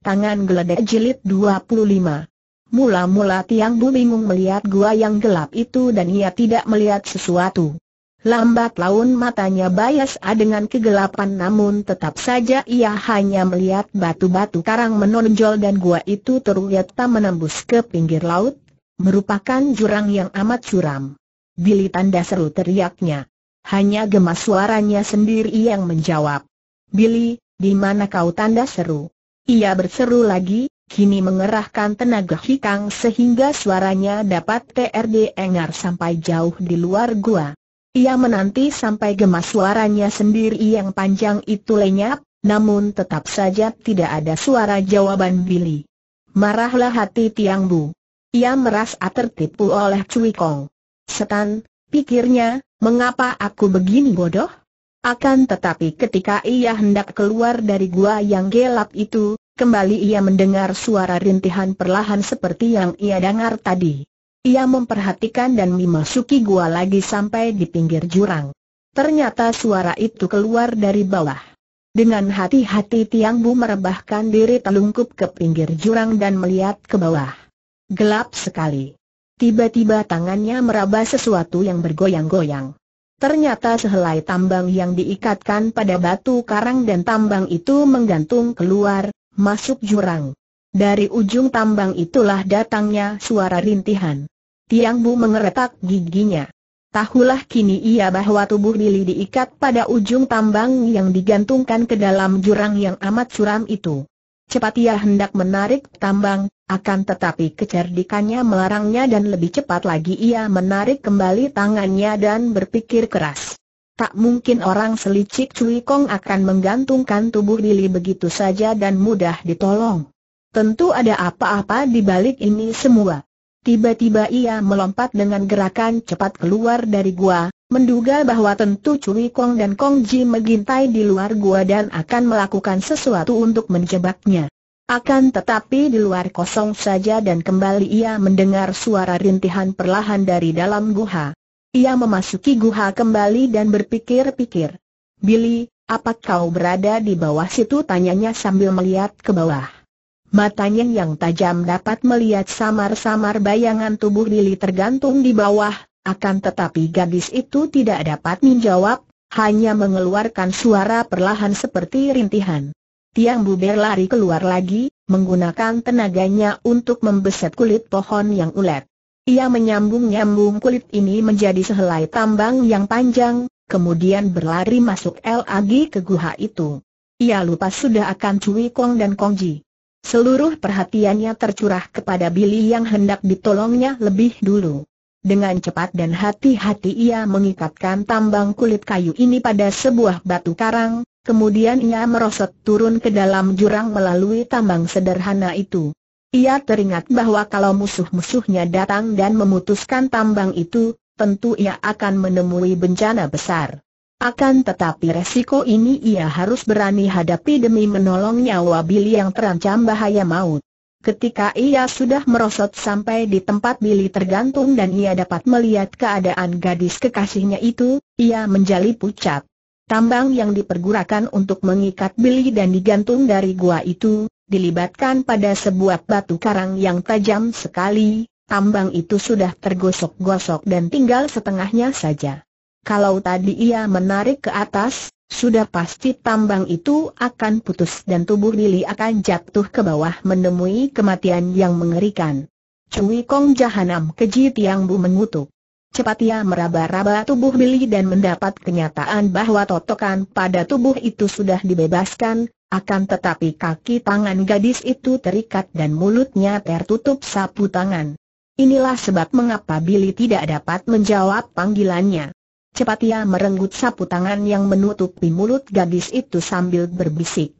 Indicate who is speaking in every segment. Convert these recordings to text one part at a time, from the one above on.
Speaker 1: Tangan geledek jilid 25. Mula-mula Tiang Bu bingung melihat gua yang gelap itu dan ia tidak melihat sesuatu. Lambat laun matanya bias A dengan kegelapan namun tetap saja ia hanya melihat batu-batu karang menonjol dan gua itu terlihat menembus ke pinggir laut, merupakan jurang yang amat curam. Billy tanda seru teriaknya. Hanya gemas suaranya sendiri yang menjawab. Billy, di mana kau tanda seru? Ia berseru lagi, kini mengerahkan tenaga hikang sehingga suaranya dapat TRD engar sampai jauh di luar gua. Ia menanti sampai gemas suaranya sendiri yang panjang itu lenyap, namun tetap saja tidak ada suara jawaban Billy. Marahlah hati Tiang Bu. Ia merasa tertipu oleh Cui Kong. Setan, pikirnya, mengapa aku begini bodoh? Akan tetapi ketika ia hendak keluar dari gua yang gelap itu, kembali ia mendengar suara rintihan perlahan seperti yang ia dengar tadi. Ia memperhatikan dan memasuki gua lagi sampai di pinggir jurang. Ternyata suara itu keluar dari bawah. Dengan hati-hati Tiang Bu merebahkan diri telungkup ke pinggir jurang dan melihat ke bawah. Gelap sekali. Tiba-tiba tangannya meraba sesuatu yang bergoyang-goyang. Ternyata sehelai tambang yang diikatkan pada batu karang dan tambang itu menggantung keluar, masuk jurang. Dari ujung tambang itulah datangnya suara rintihan. Tiang Bu mengeretak giginya. Tahulah kini ia bahwa tubuh Lili diikat pada ujung tambang yang digantungkan ke dalam jurang yang amat suram itu. Cepat ia hendak menarik tambang, akan tetapi kecerdikannya melarangnya dan lebih cepat lagi ia menarik kembali tangannya dan berpikir keras. Tak mungkin orang selicik Cui Kong akan menggantungkan tubuh Lili begitu saja dan mudah ditolong. Tentu ada apa-apa di balik ini semua. Tiba-tiba ia melompat dengan gerakan cepat keluar dari gua, menduga bahwa tentu Cui Kong dan Kong Ji mengintai di luar gua dan akan melakukan sesuatu untuk menjebaknya. Akan tetapi di luar kosong saja dan kembali ia mendengar suara rintihan perlahan dari dalam guha. Ia memasuki guha kembali dan berpikir-pikir. Billy, apa kau berada di bawah situ? Tanyanya sambil melihat ke bawah. Matanya yang tajam dapat melihat samar-samar bayangan tubuh Billy tergantung di bawah, akan tetapi gadis itu tidak dapat menjawab, hanya mengeluarkan suara perlahan seperti rintihan. Tiang Buber lari keluar lagi, menggunakan tenaganya untuk membeset kulit pohon yang ulet. Ia menyambung-nyambung kulit ini menjadi sehelai tambang yang panjang, kemudian berlari masuk lagi ke guha itu. Ia lupa sudah akan Cui Kong dan Kongji. Seluruh perhatiannya tercurah kepada Billy yang hendak ditolongnya lebih dulu. Dengan cepat dan hati-hati ia mengikatkan tambang kulit kayu ini pada sebuah batu karang, Kemudian ia merosot turun ke dalam jurang melalui tambang sederhana itu. Ia teringat bahwa kalau musuh-musuhnya datang dan memutuskan tambang itu, tentu ia akan menemui bencana besar. Akan tetapi resiko ini ia harus berani hadapi demi menolong nyawa Billy yang terancam bahaya maut. Ketika ia sudah merosot sampai di tempat Billy tergantung dan ia dapat melihat keadaan gadis kekasihnya itu, ia menjadi pucat. Tambang yang dipergunakan untuk mengikat Billy dan digantung dari gua itu, dilibatkan pada sebuah batu karang yang tajam sekali, tambang itu sudah tergosok-gosok dan tinggal setengahnya saja. Kalau tadi ia menarik ke atas, sudah pasti tambang itu akan putus dan tubuh Lili akan jatuh ke bawah menemui kematian yang mengerikan. Cui Kong Jahanam keji Tiang Bu mengutuk. Cepat ia meraba-raba tubuh Billy dan mendapat kenyataan bahwa totokan pada tubuh itu sudah dibebaskan, akan tetapi kaki tangan gadis itu terikat dan mulutnya tertutup sapu tangan. Inilah sebab mengapa Billy tidak dapat menjawab panggilannya. Cepat ia merenggut sapu tangan yang menutupi mulut gadis itu sambil berbisik.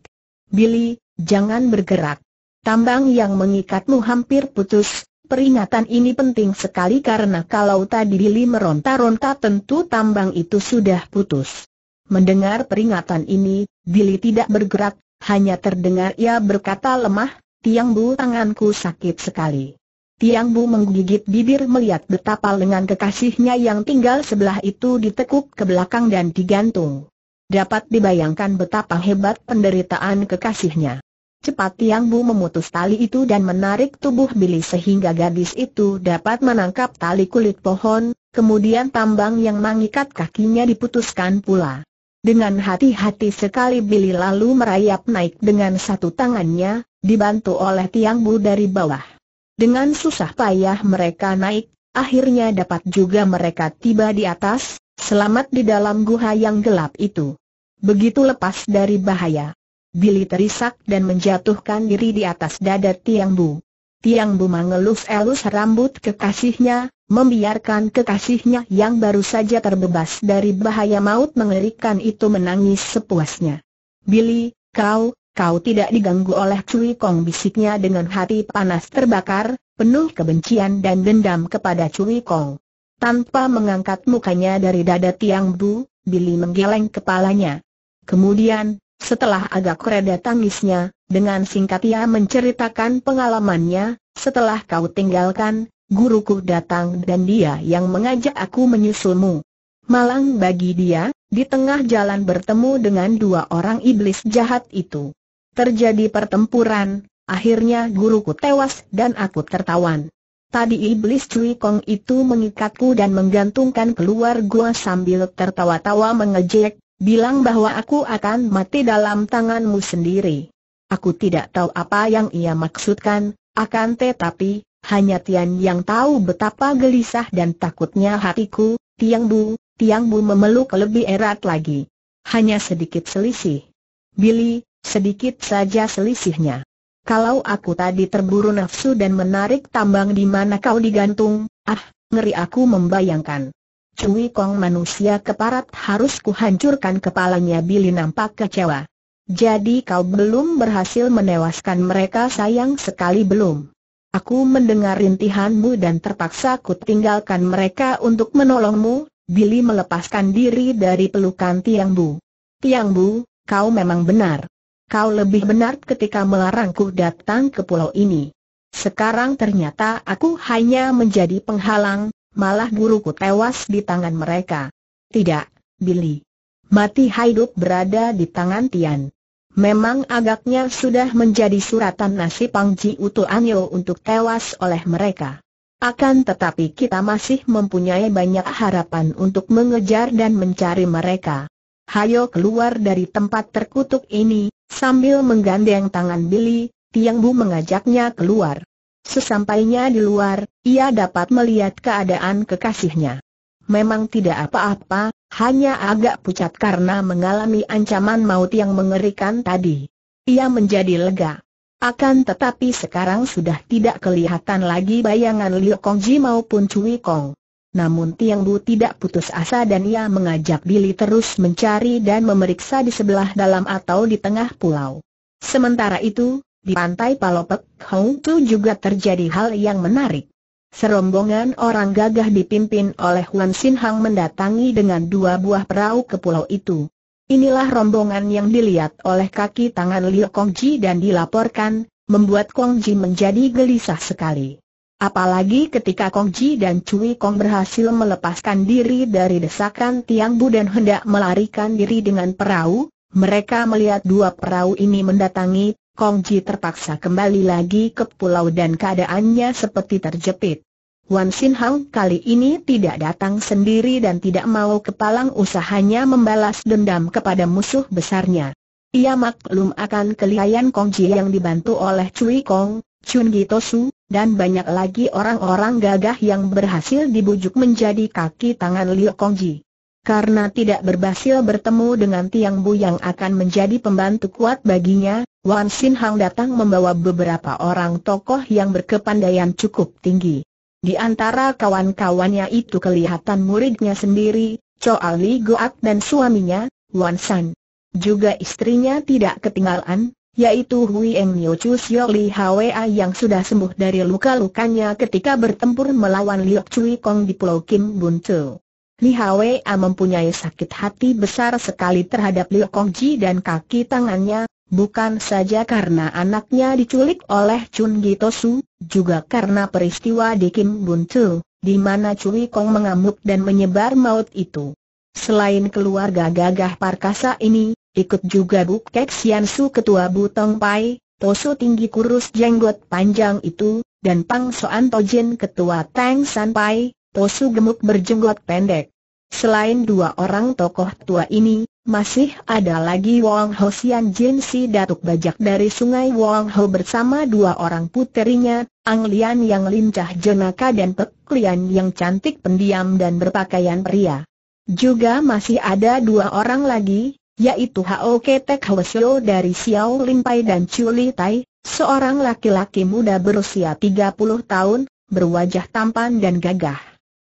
Speaker 1: Billy, jangan bergerak. Tambang yang mengikatmu hampir putus, Peringatan ini penting sekali karena kalau tadi Lili meronta-ronta tentu tambang itu sudah putus. Mendengar peringatan ini, Billy tidak bergerak, hanya terdengar ia berkata lemah, Tiang Bu tanganku sakit sekali. Tiang Bu menggigit bibir melihat betapa lengan kekasihnya yang tinggal sebelah itu ditekuk ke belakang dan digantung. Dapat dibayangkan betapa hebat penderitaan kekasihnya. Cepat Tiang Bu memutus tali itu dan menarik tubuh Billy sehingga gadis itu dapat menangkap tali kulit pohon, kemudian tambang yang mengikat kakinya diputuskan pula. Dengan hati-hati sekali Billy lalu merayap naik dengan satu tangannya, dibantu oleh Tiang Bu dari bawah. Dengan susah payah mereka naik, akhirnya dapat juga mereka tiba di atas, selamat di dalam guha yang gelap itu. Begitu lepas dari bahaya. Billy terisak dan menjatuhkan diri di atas dada Tiang Bu. Tiang Bu mengelus-elus rambut kekasihnya, membiarkan kekasihnya yang baru saja terbebas dari bahaya maut mengerikan itu menangis sepuasnya. Billy, kau, kau tidak diganggu oleh Cui Kong bisiknya dengan hati panas terbakar, penuh kebencian dan dendam kepada Cui Kong. Tanpa mengangkat mukanya dari dada Tiang Bu, Billy menggeleng kepalanya. Kemudian, setelah agak reda tangisnya, dengan singkat ia menceritakan pengalamannya, setelah kau tinggalkan, guruku datang dan dia yang mengajak aku menyusulmu. Malang bagi dia, di tengah jalan bertemu dengan dua orang iblis jahat itu. Terjadi pertempuran, akhirnya guruku tewas dan aku tertawan. Tadi iblis Cui Kong itu mengikatku dan menggantungkan keluar gua sambil tertawa-tawa mengejek, bilang bahwa aku akan mati dalam tanganmu sendiri. Aku tidak tahu apa yang ia maksudkan, akan tetapi, hanya Tian yang tahu betapa gelisah dan takutnya hatiku, Tiang Bu, Tiang Bu memeluk lebih erat lagi. Hanya sedikit selisih. Billy, sedikit saja selisihnya. Kalau aku tadi terburu nafsu dan menarik tambang di mana kau digantung, ah, ngeri aku membayangkan. Cui Kong manusia keparat harus kuhancurkan kepalanya Billy nampak kecewa. Jadi kau belum berhasil menewaskan mereka sayang sekali belum. Aku mendengar rintihanmu dan terpaksa ku tinggalkan mereka untuk menolongmu, Billy melepaskan diri dari pelukan Tiang Bu. Tiang Bu, kau memang benar. Kau lebih benar ketika melarangku datang ke pulau ini. Sekarang ternyata aku hanya menjadi penghalang, malah guruku tewas di tangan mereka. Tidak, Billy. Mati hidup berada di tangan Tian. Memang agaknya sudah menjadi suratan nasib Pang Ji Utu Anyo untuk tewas oleh mereka. Akan tetapi kita masih mempunyai banyak harapan untuk mengejar dan mencari mereka. Hayo keluar dari tempat terkutuk ini, sambil menggandeng tangan Billy, Tiang Bu mengajaknya keluar. Sesampainya di luar, ia dapat melihat keadaan kekasihnya. Memang tidak apa-apa, hanya agak pucat karena mengalami ancaman maut yang mengerikan tadi. Ia menjadi lega. Akan tetapi sekarang sudah tidak kelihatan lagi bayangan Liu Kongji maupun Cui Kong. Namun Tiang Bu tidak putus asa dan ia mengajak Billy terus mencari dan memeriksa di sebelah dalam atau di tengah pulau. Sementara itu, di pantai Palopek, Hong Tu juga terjadi hal yang menarik. Serombongan orang gagah dipimpin oleh Huan Sin Hang mendatangi dengan dua buah perahu ke pulau itu. Inilah rombongan yang dilihat oleh kaki tangan Liu Kong Ji dan dilaporkan, membuat Kong Ji menjadi gelisah sekali. Apalagi ketika Kong Ji dan Cui Kong berhasil melepaskan diri dari desakan Tiang Bu dan hendak melarikan diri dengan perahu, mereka melihat dua perahu ini mendatangi Kong Ji terpaksa kembali lagi ke pulau dan keadaannya seperti terjepit. Wan Sin Hang kali ini tidak datang sendiri dan tidak mau kepalang usahanya membalas dendam kepada musuh besarnya. Ia maklum akan kelihayan Kong Ji yang dibantu oleh Cui Kong, Chun Gi Tosu, dan banyak lagi orang-orang gagah yang berhasil dibujuk menjadi kaki tangan Liu Kong Ji karena tidak berhasil bertemu dengan Tiang Bu yang akan menjadi pembantu kuat baginya, Wan Sin Hang datang membawa beberapa orang tokoh yang berkepandaian cukup tinggi. Di antara kawan-kawannya itu kelihatan muridnya sendiri, Choa Li Goat dan suaminya, Wan San. Juga istrinya tidak ketinggalan, yaitu Hui Eng Nio Chu Sio Li Hwa yang sudah sembuh dari luka-lukanya ketika bertempur melawan Liu Chui Kong di Pulau Kim Bun Chu. Li Hwa mempunyai sakit hati besar sekali terhadap Liu Kongji dan kaki tangannya, bukan saja karena anaknya diculik oleh Chun Gitosu, juga karena peristiwa di Kim Bun Tu, di mana Cui Kong mengamuk dan menyebar maut itu. Selain keluarga gagah parkasa ini, ikut juga Bu Kek Sian Su ketua Butong Pai, Tosu tinggi kurus jenggot panjang itu, dan Pang Soan Tojin ketua Tang San Pai, Tosu gemuk berjenggot pendek. Selain dua orang tokoh tua ini, masih ada lagi Wang Ho Sian Jin si datuk bajak dari sungai Wang Ho bersama dua orang puterinya, Ang Lian yang lincah jenaka dan Pek Lian yang cantik pendiam dan berpakaian pria. Juga masih ada dua orang lagi, yaitu Hao Ketek Sio dari Xiao Lin Pai dan Chu Li Tai, seorang laki-laki muda berusia 30 tahun, berwajah tampan dan gagah.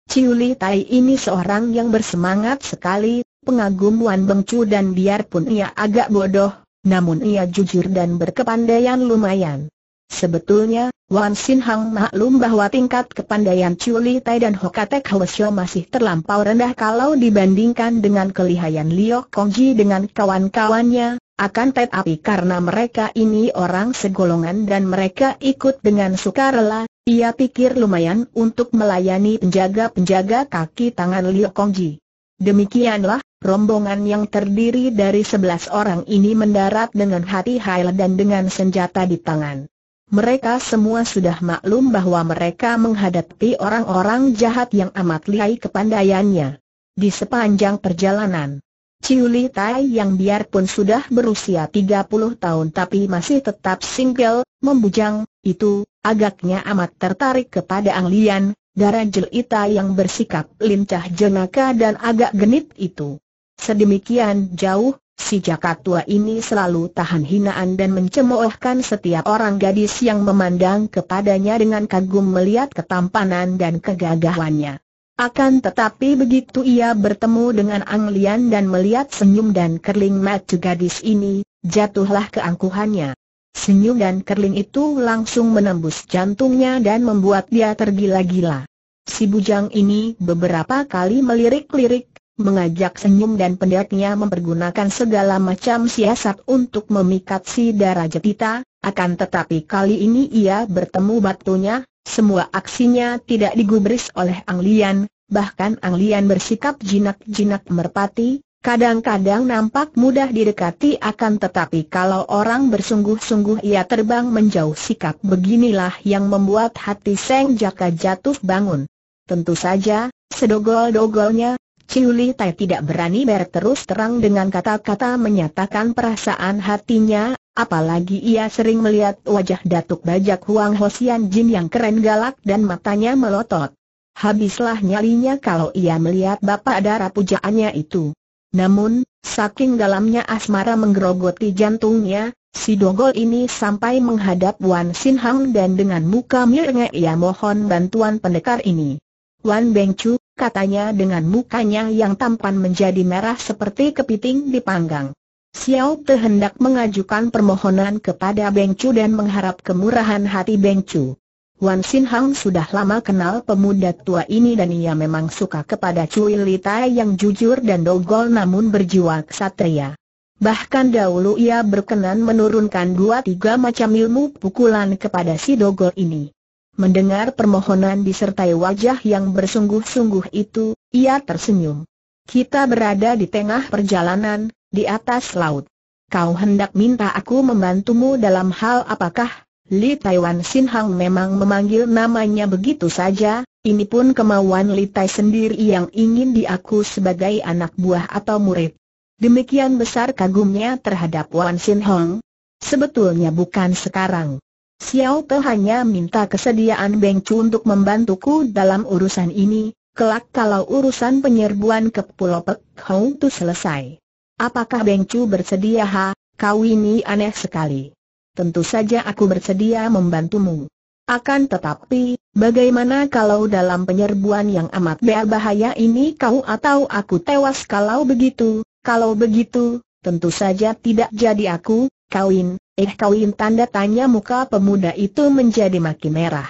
Speaker 1: Ciuli Tai ini seorang yang bersemangat sekali, pengagum Wan Bengcu dan biarpun ia agak bodoh, namun ia jujur dan berkepandaian lumayan. Sebetulnya, Wan Sin Hang maklum bahwa tingkat kepandaian Li Tai dan Hokatek Hwasyo masih terlampau rendah kalau dibandingkan dengan kelihayan Liok Kongji dengan kawan-kawannya, akan tetapi karena mereka ini orang segolongan dan mereka ikut dengan sukarela, ia pikir lumayan untuk melayani penjaga-penjaga kaki tangan Liu Kongji. Demikianlah, rombongan yang terdiri dari sebelas orang ini mendarat dengan hati hail dan dengan senjata di tangan. Mereka semua sudah maklum bahwa mereka menghadapi orang-orang jahat yang amat lihai kepandaiannya. Di sepanjang perjalanan Ciu Li Tai yang biarpun sudah berusia 30 tahun tapi masih tetap single, membujang, itu, agaknya amat tertarik kepada Ang Lian, darah jelita yang bersikap lincah jenaka dan agak genit itu. Sedemikian jauh, si jaka tua ini selalu tahan hinaan dan mencemoohkan setiap orang gadis yang memandang kepadanya dengan kagum melihat ketampanan dan kegagahannya. Akan tetapi begitu ia bertemu dengan Ang Lian dan melihat senyum dan kerling mata gadis ini, jatuhlah keangkuhannya. Senyum dan kerling itu langsung menembus jantungnya dan membuat dia tergila-gila. Si bujang ini beberapa kali melirik-lirik, mengajak senyum dan pendeknya mempergunakan segala macam siasat untuk memikat si darah jetita, akan tetapi kali ini ia bertemu batunya, semua aksinya tidak digubris oleh Ang Lian, bahkan Ang Lian bersikap jinak-jinak merpati, kadang-kadang nampak mudah didekati akan tetapi kalau orang bersungguh-sungguh ia terbang menjauh sikap beginilah yang membuat hati Seng Jaka jatuh bangun. Tentu saja, sedogol-dogolnya, Ciuli Tai tidak berani berterus terang dengan kata-kata menyatakan perasaan hatinya, Apalagi ia sering melihat wajah Datuk Bajak Huang Hosian Jin yang keren galak dan matanya melotot. Habislah nyalinya kalau ia melihat bapak darah pujaannya itu. Namun, saking dalamnya asmara menggerogoti jantungnya, si dogol ini sampai menghadap Wan Sin Hang dan dengan muka mirnya ia mohon bantuan pendekar ini. Wan Beng Chu, katanya dengan mukanya yang tampan menjadi merah seperti kepiting dipanggang. Xiao Te hendak mengajukan permohonan kepada Beng Chu dan mengharap kemurahan hati Beng Chu. Wan Sin Hang sudah lama kenal pemuda tua ini dan ia memang suka kepada Cui Tai yang jujur dan dogol namun berjiwa ksatria. Bahkan dahulu ia berkenan menurunkan dua tiga macam ilmu pukulan kepada si dogol ini. Mendengar permohonan disertai wajah yang bersungguh-sungguh itu, ia tersenyum. Kita berada di tengah perjalanan, di atas laut. Kau hendak minta aku membantumu dalam hal apakah? Li Taiwan Sin Hang memang memanggil namanya begitu saja, ini pun kemauan Li Tai sendiri yang ingin diaku sebagai anak buah atau murid. Demikian besar kagumnya terhadap Wan Sin Hong. Sebetulnya bukan sekarang. Xiao Te hanya minta kesediaan Beng Chu untuk membantuku dalam urusan ini, kelak kalau urusan penyerbuan ke Pulau Pek Hong itu selesai. Apakah Bengcu bersedia ha? Kau ini aneh sekali. Tentu saja aku bersedia membantumu. Akan tetapi, bagaimana kalau dalam penyerbuan yang amat berbahaya ini kau atau aku tewas kalau begitu? Kalau begitu, tentu saja tidak jadi aku, kawin, eh kawin tanda tanya muka pemuda itu menjadi makin merah.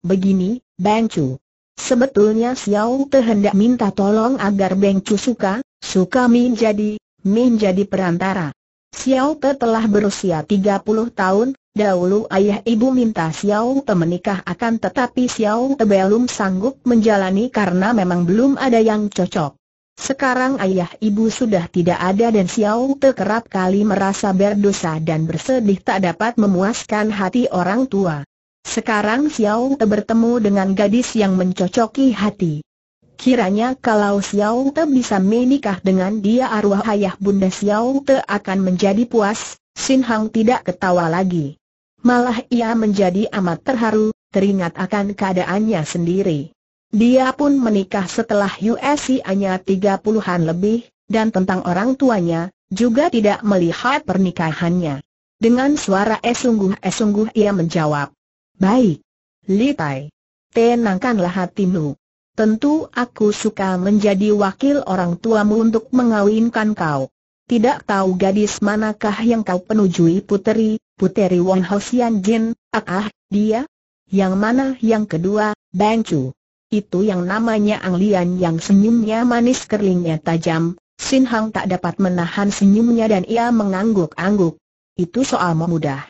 Speaker 1: Begini, Bengcu. Sebetulnya Xiao Te hendak minta tolong agar Bengcu suka, suka menjadi, menjadi perantara. Xiao Te telah berusia 30 tahun, dahulu ayah ibu minta Xiao Te menikah akan tetapi Xiao Te belum sanggup menjalani karena memang belum ada yang cocok. Sekarang ayah ibu sudah tidak ada dan Xiao Te kerap kali merasa berdosa dan bersedih tak dapat memuaskan hati orang tua. Sekarang Xiao Te bertemu dengan gadis yang mencocoki hati. Kiranya kalau Xiao Te bisa menikah dengan dia arwah ayah bunda Xiao Te akan menjadi puas, Sin Hang tidak ketawa lagi. Malah ia menjadi amat terharu, teringat akan keadaannya sendiri. Dia pun menikah setelah usia-nya 30-an lebih, dan tentang orang tuanya, juga tidak melihat pernikahannya. Dengan suara esungguh-esungguh ia menjawab, Baik, Li Tai, tenangkanlah hatimu. Tentu aku suka menjadi wakil orang tuamu untuk mengawinkan kau. Tidak tahu gadis manakah yang kau penujui puteri, puteri Wong Hosian Jin, ah, ah, dia? Yang mana yang kedua, Bang Chu? Itu yang namanya Ang Lian yang senyumnya manis kerlingnya tajam, Sin Hang tak dapat menahan senyumnya dan ia mengangguk-angguk. Itu soal memudah.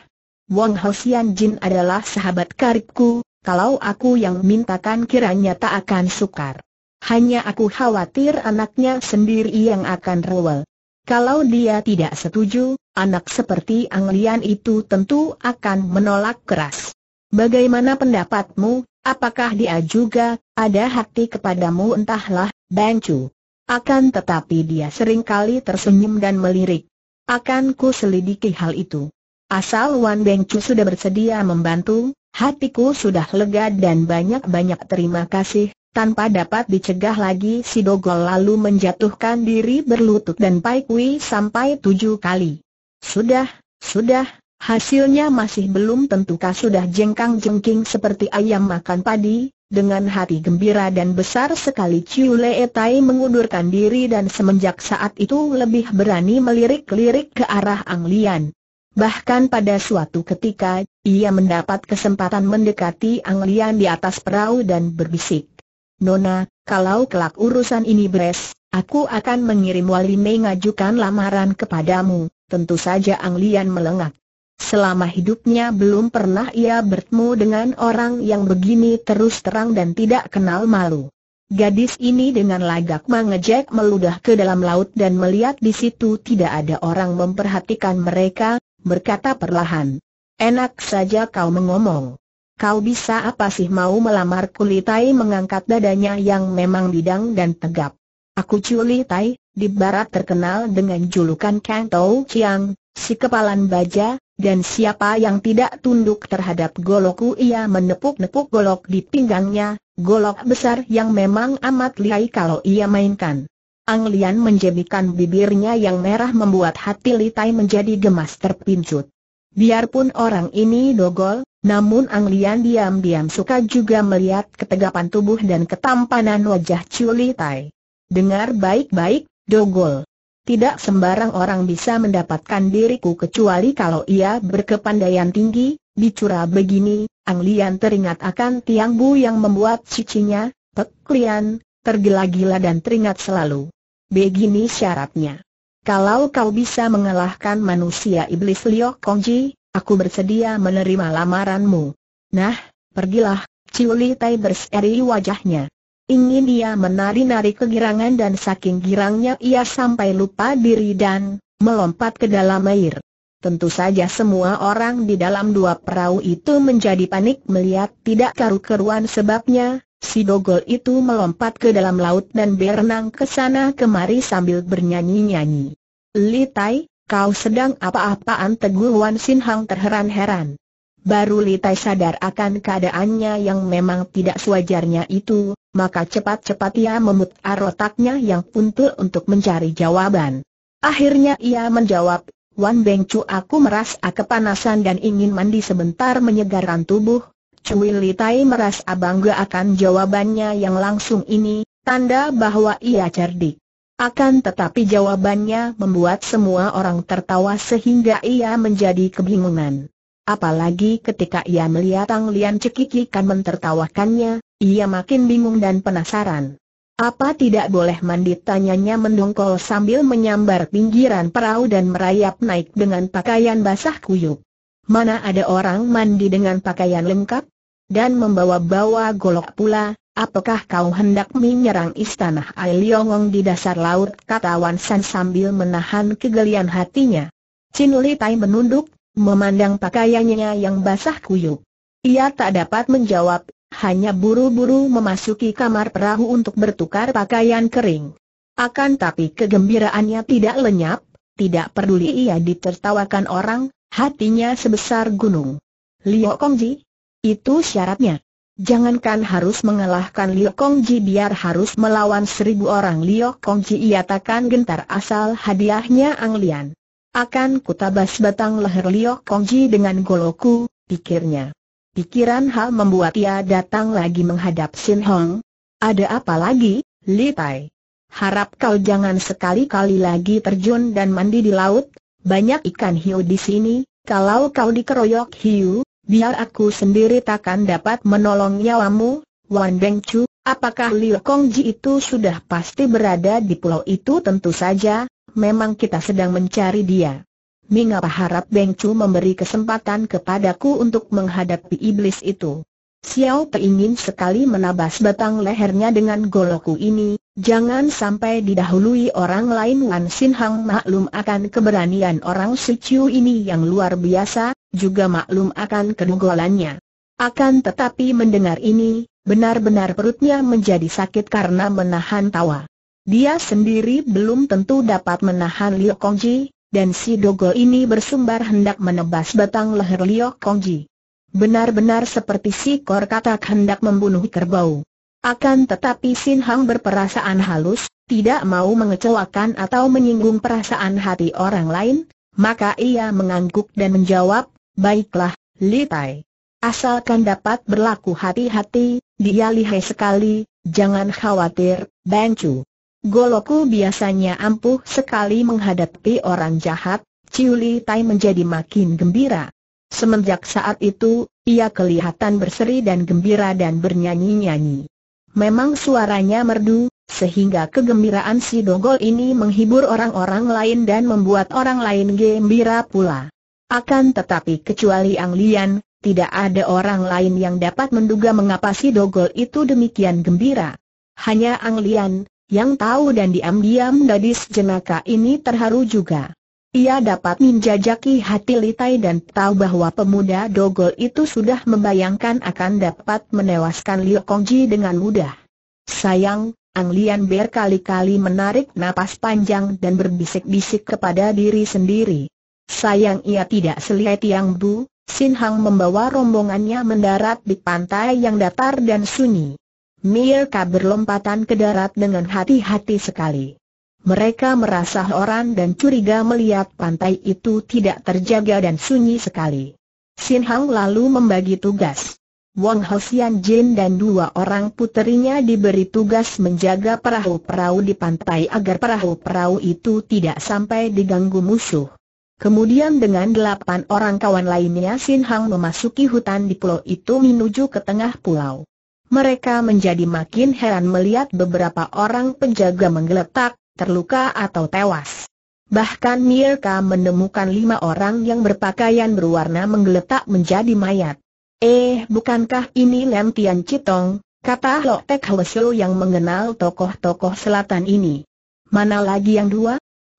Speaker 1: Wong Hosian Jin adalah sahabat karibku, kalau aku yang mintakan kiranya tak akan sukar. Hanya aku khawatir anaknya sendiri yang akan rewel. Kalau dia tidak setuju, anak seperti Anglian itu tentu akan menolak keras. Bagaimana pendapatmu, apakah dia juga, ada hati kepadamu entahlah, Bancu. Akan tetapi dia sering kali tersenyum dan melirik. Akan ku selidiki hal itu. Asal Wan Bengcu sudah bersedia membantu, Hatiku sudah lega dan banyak-banyak terima kasih. Tanpa dapat dicegah lagi si Dogol lalu menjatuhkan diri berlutut dan Pai Kui sampai tujuh kali. Sudah, sudah, hasilnya masih belum tentu tentukah sudah jengkang-jengking seperti ayam makan padi, dengan hati gembira dan besar sekali Ciu Lee Tai mengundurkan diri dan semenjak saat itu lebih berani melirik-lirik ke arah Ang Lian. Bahkan pada suatu ketika, ia mendapat kesempatan mendekati Ang Lian di atas perahu dan berbisik. Nona, kalau kelak urusan ini beres, aku akan mengirim Wali Mei ngajukan lamaran kepadamu. Tentu saja Ang Lian melengak. Selama hidupnya belum pernah ia bertemu dengan orang yang begini terus terang dan tidak kenal malu. Gadis ini dengan lagak mengejek meludah ke dalam laut dan melihat di situ tidak ada orang memperhatikan mereka, berkata perlahan. Enak saja kau mengomong. Kau bisa apa sih mau melamar kulitai mengangkat dadanya yang memang bidang dan tegap. Aku culitai, di barat terkenal dengan julukan Kang Tau Chiang, si kepalan baja, dan siapa yang tidak tunduk terhadap goloku ia menepuk-nepuk golok di pinggangnya, golok besar yang memang amat lihai kalau ia mainkan. Ang Lian menjebikan bibirnya yang merah membuat hati Tai menjadi gemas terpincut. Biarpun orang ini dogol, namun Ang Lian diam-diam suka juga melihat ketegapan tubuh dan ketampanan wajah Chu Tai. Dengar baik-baik, dogol. Tidak sembarang orang bisa mendapatkan diriku kecuali kalau ia berkepandaian tinggi, bicara begini, Ang Lian teringat akan Tiang Bu yang membuat cicinya, Pek Lian, tergila-gila dan teringat selalu. Begini syaratnya. Kalau kau bisa mengalahkan manusia iblis Liok Kongji, aku bersedia menerima lamaranmu. Nah, pergilah, Ciuli Tai berseri wajahnya. Ingin dia menari-nari kegirangan dan saking girangnya ia sampai lupa diri dan melompat ke dalam air. Tentu saja semua orang di dalam dua perahu itu menjadi panik melihat tidak karu-keruan sebabnya, Si dogol itu melompat ke dalam laut dan berenang ke sana kemari sambil bernyanyi-nyanyi. Li Tai, kau sedang apa-apaan teguh Wan Sin Hang terheran-heran. Baru Li Tai sadar akan keadaannya yang memang tidak sewajarnya itu, maka cepat-cepat ia memutar otaknya yang puntul untuk mencari jawaban. Akhirnya ia menjawab, Wan Beng Cu aku merasa kepanasan dan ingin mandi sebentar menyegarkan tubuh, Cui Litai merasa bangga akan jawabannya yang langsung ini, tanda bahwa ia cerdik. Akan tetapi jawabannya membuat semua orang tertawa sehingga ia menjadi kebingungan. Apalagi ketika ia melihat Tang Lian cekikikan mentertawakannya, ia makin bingung dan penasaran. Apa tidak boleh mandi tanyanya mendongkol sambil menyambar pinggiran perahu dan merayap naik dengan pakaian basah kuyuk. Mana ada orang mandi dengan pakaian lengkap? Dan membawa-bawa golok pula, apakah kau hendak menyerang istana Ailiongong di dasar laut? Kata Wan San sambil menahan kegelian hatinya. Chin Li Tai menunduk, memandang pakaiannya yang basah kuyup. Ia tak dapat menjawab, hanya buru-buru memasuki kamar perahu untuk bertukar pakaian kering. Akan tapi kegembiraannya tidak lenyap, tidak peduli ia ditertawakan orang, Hatinya sebesar gunung. Liu Kongji? Itu syaratnya. Jangankan harus mengalahkan Liu Kongji biar harus melawan seribu orang Liu Kongji ia takkan gentar asal hadiahnya Anglian. Akan kutabas batang leher Liu Kongji dengan goloku, pikirnya. Pikiran hal membuat ia datang lagi menghadap Sin Hong. Ada apa lagi, Li Tai? Harap kau jangan sekali-kali lagi terjun dan mandi di laut, banyak ikan hiu di sini, kalau kau dikeroyok hiu, biar aku sendiri takkan dapat menolong nyawamu, Wan Beng Chu, apakah Liu Kongji itu sudah pasti berada di pulau itu tentu saja, memang kita sedang mencari dia. Mengapa harap Beng Chu memberi kesempatan kepadaku untuk menghadapi iblis itu? Xiao Pe ingin sekali menabas batang lehernya dengan goloku ini, jangan sampai didahului orang lain Wan Sin Hang maklum akan keberanian orang Chiu ini yang luar biasa, juga maklum akan kedugolannya. Akan tetapi mendengar ini, benar-benar perutnya menjadi sakit karena menahan tawa. Dia sendiri belum tentu dapat menahan Liu Kongji, dan si Dogol ini bersumbar hendak menebas batang leher Liu Kongji. Benar-benar seperti si Kor katak hendak membunuh kerbau. Akan tetapi Sin Hang berperasaan halus, tidak mau mengecewakan atau menyinggung perasaan hati orang lain, maka ia mengangguk dan menjawab, baiklah, Li Tai. Asalkan dapat berlaku hati-hati, dia lihai sekali, jangan khawatir, Bang Chu. Goloku biasanya ampuh sekali menghadapi orang jahat, Ciu Li Tai menjadi makin gembira. Semenjak saat itu, ia kelihatan berseri dan gembira dan bernyanyi-nyanyi. Memang suaranya merdu, sehingga kegembiraan si Dogol ini menghibur orang-orang lain dan membuat orang lain gembira pula. Akan tetapi kecuali Ang Lian, tidak ada orang lain yang dapat menduga mengapa si Dogol itu demikian gembira. Hanya Ang Lian, yang tahu dan diam-diam gadis jenaka ini terharu juga. Ia dapat menjajaki hati Litai dan tahu bahwa pemuda Dogol itu sudah membayangkan akan dapat menewaskan Liu Kongji dengan mudah. Sayang, Ang Lian berkali-kali menarik napas panjang dan berbisik-bisik kepada diri sendiri. Sayang ia tidak selia Tiang Bu, Sin Hang membawa rombongannya mendarat di pantai yang datar dan sunyi. Mirka berlompatan ke darat dengan hati-hati sekali. Mereka merasa orang dan curiga melihat pantai itu tidak terjaga dan sunyi sekali. Sin Hang lalu membagi tugas. Wang Hosian Jin dan dua orang puterinya diberi tugas menjaga perahu-perahu di pantai agar perahu-perahu itu tidak sampai diganggu musuh. Kemudian dengan delapan orang kawan lainnya Sin Hang memasuki hutan di pulau itu menuju ke tengah pulau. Mereka menjadi makin heran melihat beberapa orang penjaga menggeletak, terluka atau tewas. Bahkan Mirka menemukan lima orang yang berpakaian berwarna menggeletak menjadi mayat. Eh, bukankah ini Lem Tian Citong, kata Lo Tek Hwesyo yang mengenal tokoh-tokoh selatan ini. Mana lagi yang dua?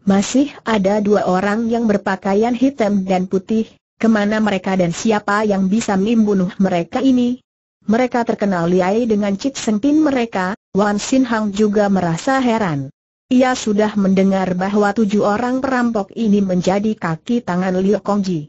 Speaker 1: Masih ada dua orang yang berpakaian hitam dan putih, kemana mereka dan siapa yang bisa membunuh mereka ini? Mereka terkenal liai dengan Cik Sentin mereka, Wan Sin Hang juga merasa heran. Ia sudah mendengar bahwa tujuh orang perampok ini menjadi kaki tangan Liu Kongji.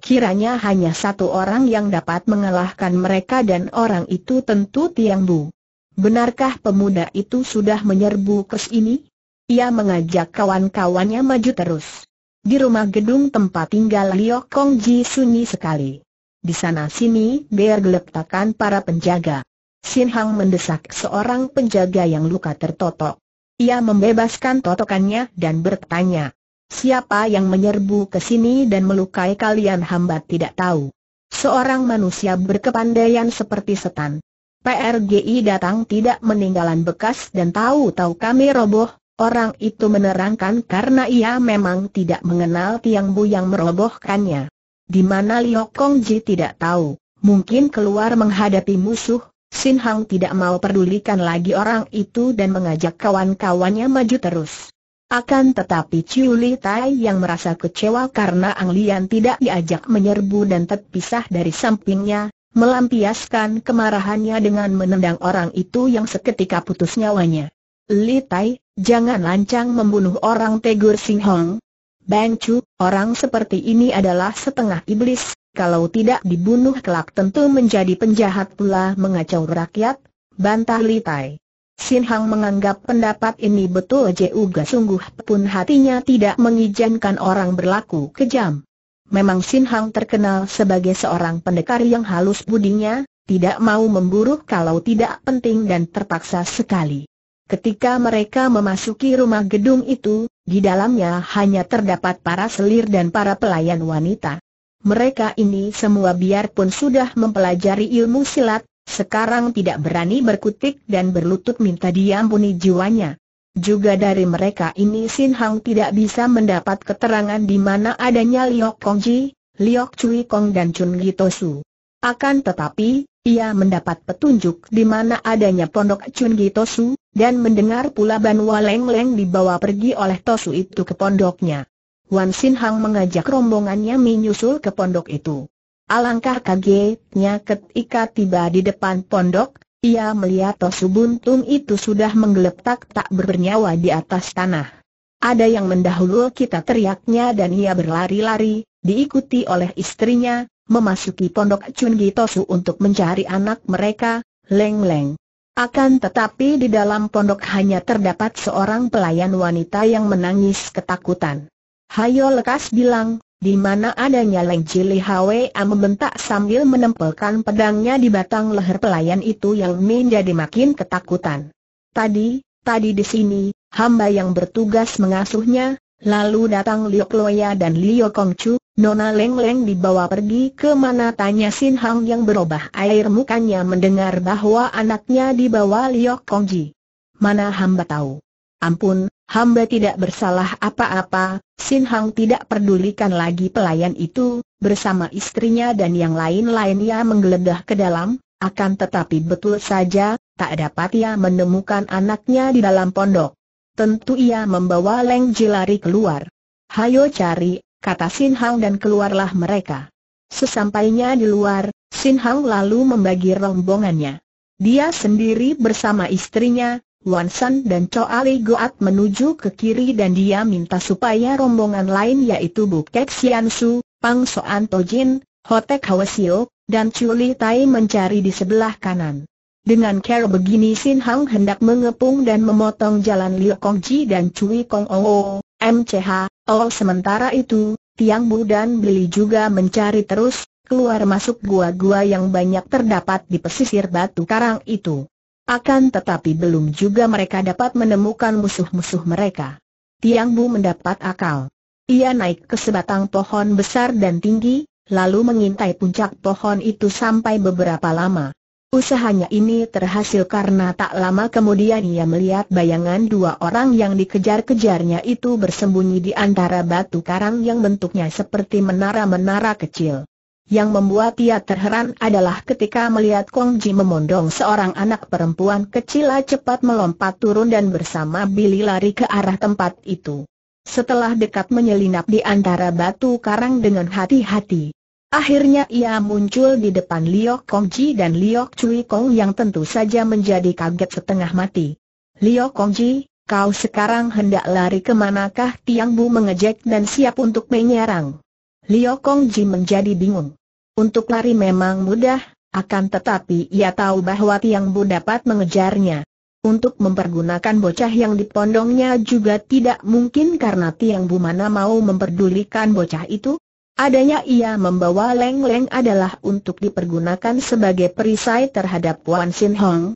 Speaker 1: Kiranya hanya satu orang yang dapat mengalahkan mereka dan orang itu tentu Tiang Bu. Benarkah pemuda itu sudah menyerbu ke ini? Ia mengajak kawan-kawannya maju terus. Di rumah gedung tempat tinggal Liu Kongji sunyi sekali. Di sana sini bergeletakan para penjaga. Sin Hang mendesak seorang penjaga yang luka tertotok. Ia membebaskan totokannya dan bertanya, Siapa yang menyerbu ke sini dan melukai kalian hamba tidak tahu. Seorang manusia berkepandaian seperti setan. PRGI datang tidak meninggalan bekas dan tahu-tahu kami roboh, orang itu menerangkan karena ia memang tidak mengenal Tiang Bu yang merobohkannya. Di mana Liokongji Ji tidak tahu, mungkin keluar menghadapi musuh, Sin Hang tidak mau pedulikan lagi orang itu dan mengajak kawan-kawannya maju terus. Akan tetapi Chiu Li Tai yang merasa kecewa karena Ang Lian tidak diajak menyerbu dan terpisah dari sampingnya, melampiaskan kemarahannya dengan menendang orang itu yang seketika putus nyawanya. Li Tai, jangan lancang membunuh orang tegur Sin Hong. Bang Chu, orang seperti ini adalah setengah iblis, kalau tidak dibunuh kelak tentu menjadi penjahat pula mengacau rakyat, bantah Litai. Sin Hang menganggap pendapat ini betul juga sungguh pun hatinya tidak mengizinkan orang berlaku kejam. Memang Sin Hang terkenal sebagai seorang pendekar yang halus budinya, tidak mau memburuk kalau tidak penting dan terpaksa sekali. Ketika mereka memasuki rumah gedung itu, di dalamnya hanya terdapat para selir dan para pelayan wanita. Mereka ini semua biarpun sudah mempelajari ilmu silat, sekarang tidak berani berkutik dan berlutut minta diampuni jiwanya. Juga dari mereka ini Sin Hang tidak bisa mendapat keterangan di mana adanya Liok Kongji, Liok Cui Kong dan Chun Gitosu. Akan tetapi, ia mendapat petunjuk di mana adanya pondok Chun Gitosu, dan mendengar pula Ban Waleng Leng dibawa pergi oleh Tosu itu ke pondoknya. Wan Sin Hang mengajak rombongannya menyusul ke pondok itu. Alangkah kagetnya ketika tiba di depan pondok, ia melihat Tosu Buntung itu sudah menggeletak tak bernyawa di atas tanah. Ada yang mendahulu kita teriaknya dan ia berlari-lari, diikuti oleh istrinya, memasuki pondok Chungi Tosu untuk mencari anak mereka, Leng Leng. Akan tetapi di dalam pondok hanya terdapat seorang pelayan wanita yang menangis ketakutan. Hayo lekas bilang, di mana adanya Leng Cili Hwa membentak sambil menempelkan pedangnya di batang leher pelayan itu yang menjadi makin ketakutan. Tadi, tadi di sini, hamba yang bertugas mengasuhnya, lalu datang Liu Kloya dan Liu Kongcu, Nona Leng Leng dibawa pergi ke mana tanya Sin Hang yang berubah air mukanya mendengar bahwa anaknya dibawa Liu Kongji. Mana hamba tahu? Ampun, hamba tidak bersalah apa-apa, Sin Hang tidak pedulikan lagi pelayan itu, bersama istrinya dan yang lain-lainnya lain menggeledah ke dalam, akan tetapi betul saja, tak dapat ia menemukan anaknya di dalam pondok. Tentu ia membawa Leng Ji keluar. Hayo cari, kata Sin Hang dan keluarlah mereka. Sesampainya di luar, Sin Hang lalu membagi rombongannya. Dia sendiri bersama istrinya, Wan San dan Choa Li Goat menuju ke kiri dan dia minta supaya rombongan lain yaitu Bukek Sian Su, Pang Soan Tojin, Hotek Hawesio dan Chuli Tai mencari di sebelah kanan. Dengan cara begini Sin Hang hendak mengepung dan memotong jalan Liu Kong Ji dan Cui Kong Oo, MCH, O sementara itu, Tiang Bu dan Bili juga mencari terus, keluar masuk gua-gua yang banyak terdapat di pesisir batu karang itu. Akan tetapi belum juga mereka dapat menemukan musuh-musuh mereka. Tiang Bu mendapat akal. Ia naik ke sebatang pohon besar dan tinggi, lalu mengintai puncak pohon itu sampai beberapa lama. Usahanya ini terhasil karena tak lama kemudian ia melihat bayangan dua orang yang dikejar-kejarnya itu bersembunyi di antara batu karang yang bentuknya seperti menara-menara kecil. Yang membuat ia terheran adalah ketika melihat Kong Ji memondong seorang anak perempuan kecil cepat melompat turun dan bersama Billy lari ke arah tempat itu. Setelah dekat menyelinap di antara batu karang dengan hati-hati. Akhirnya ia muncul di depan Liok Kong Ji dan Liok Cui Kong yang tentu saja menjadi kaget setengah mati. Liok Kong Ji, kau sekarang hendak lari kemanakah Tiang Bu mengejek dan siap untuk menyerang. Liu Ji menjadi bingung. Untuk lari memang mudah, akan tetapi ia tahu bahwa Tiang Bu dapat mengejarnya. Untuk mempergunakan bocah yang dipondongnya juga tidak mungkin karena Tiang Bu mana mau memperdulikan bocah itu. Adanya ia membawa Leng Leng adalah untuk dipergunakan sebagai perisai terhadap Wan Sin Hong,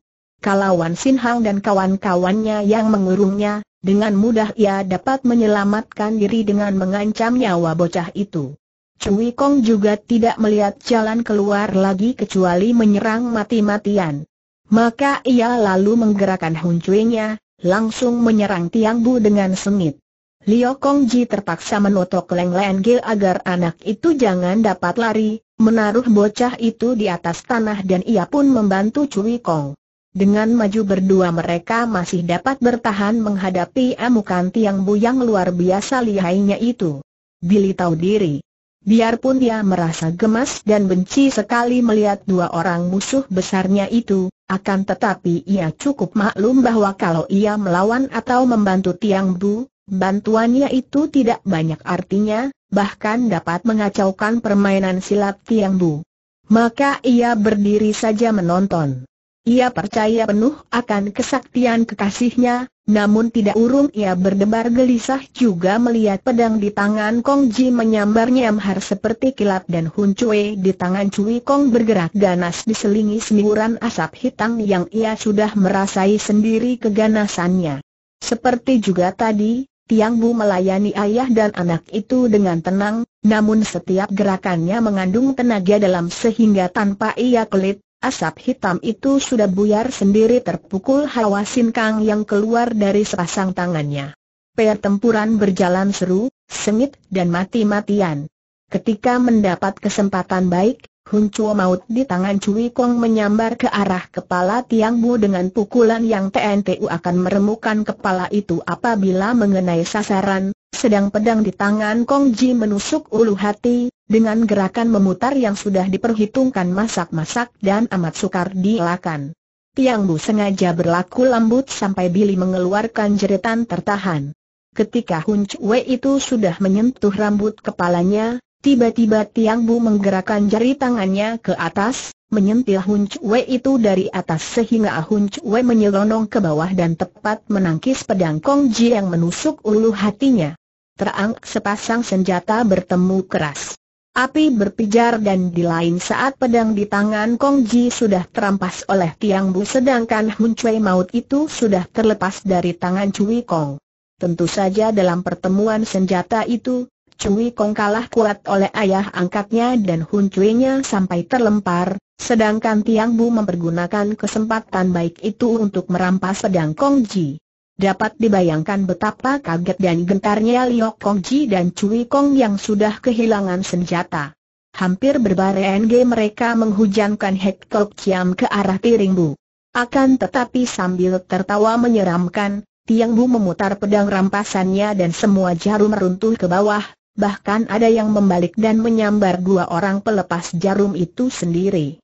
Speaker 1: Wan Sin Hang dan kawan-kawannya yang mengurungnya, dengan mudah ia dapat menyelamatkan diri dengan mengancam nyawa bocah itu. Cui Kong juga tidak melihat jalan keluar lagi kecuali menyerang mati-matian. Maka ia lalu menggerakkan huncuinya, langsung menyerang Tiang Bu dengan sengit. Liu Kong Ji terpaksa menotok Leng Gil agar anak itu jangan dapat lari, menaruh bocah itu di atas tanah dan ia pun membantu Cui Kong. Dengan maju berdua mereka masih dapat bertahan menghadapi amukan tiang Bu yang luar biasa lihainya itu. Billy tahu diri. Biarpun dia merasa gemas dan benci sekali melihat dua orang musuh besarnya itu, akan tetapi ia cukup maklum bahwa kalau ia melawan atau membantu tiang bu, bantuannya itu tidak banyak artinya, bahkan dapat mengacaukan permainan silat tiang bu. Maka ia berdiri saja menonton. Ia percaya penuh akan kesaktian kekasihnya, namun tidak urung ia berdebar gelisah juga melihat pedang di tangan Kong Ji menyambar nyamhar seperti kilat dan Hun Cui di tangan Cui Kong bergerak ganas diselingi semburan asap hitam yang ia sudah merasai sendiri keganasannya. Seperti juga tadi, Tiang Bu melayani ayah dan anak itu dengan tenang, namun setiap gerakannya mengandung tenaga dalam sehingga tanpa ia kelit, Asap hitam itu sudah buyar sendiri terpukul hawa sinkang yang keluar dari sepasang tangannya. Pertempuran berjalan seru, sengit dan mati-matian. Ketika mendapat kesempatan baik, Hun Chuo maut di tangan Cui Kong menyambar ke arah kepala Tiang Bu dengan pukulan yang TNTU akan meremukan kepala itu apabila mengenai sasaran, sedang pedang di tangan Kong Ji menusuk ulu hati, dengan gerakan memutar yang sudah diperhitungkan masak-masak dan amat sukar dielakkan. Tiang Bu sengaja berlaku lembut sampai Billy mengeluarkan jeritan tertahan. Ketika Hun Chui itu sudah menyentuh rambut kepalanya, tiba-tiba Tiang Bu menggerakkan jari tangannya ke atas, menyentil Hun Chui itu dari atas sehingga Hun Chui menyelonong ke bawah dan tepat menangkis pedang Kong Ji yang menusuk ulu hatinya. Terang sepasang senjata bertemu keras. Api berpijar dan di lain saat pedang di tangan Kong Ji sudah terampas oleh Tiang Bu sedangkan Hun Cui maut itu sudah terlepas dari tangan Cui Kong. Tentu saja dalam pertemuan senjata itu, Cui Kong kalah kuat oleh ayah angkatnya dan Hun Cui-nya sampai terlempar, sedangkan Tiang Bu mempergunakan kesempatan baik itu untuk merampas pedang Kong Ji. Dapat dibayangkan betapa kaget dan gentarnya Liok Kongji dan Cui Kong yang sudah kehilangan senjata. Hampir berbareng mereka menghujankan Hek Tok Chiam ke arah Tiring Bu. Akan tetapi sambil tertawa menyeramkan, Tiang Bu memutar pedang rampasannya dan semua jarum runtuh ke bawah, bahkan ada yang membalik dan menyambar dua orang pelepas jarum itu sendiri.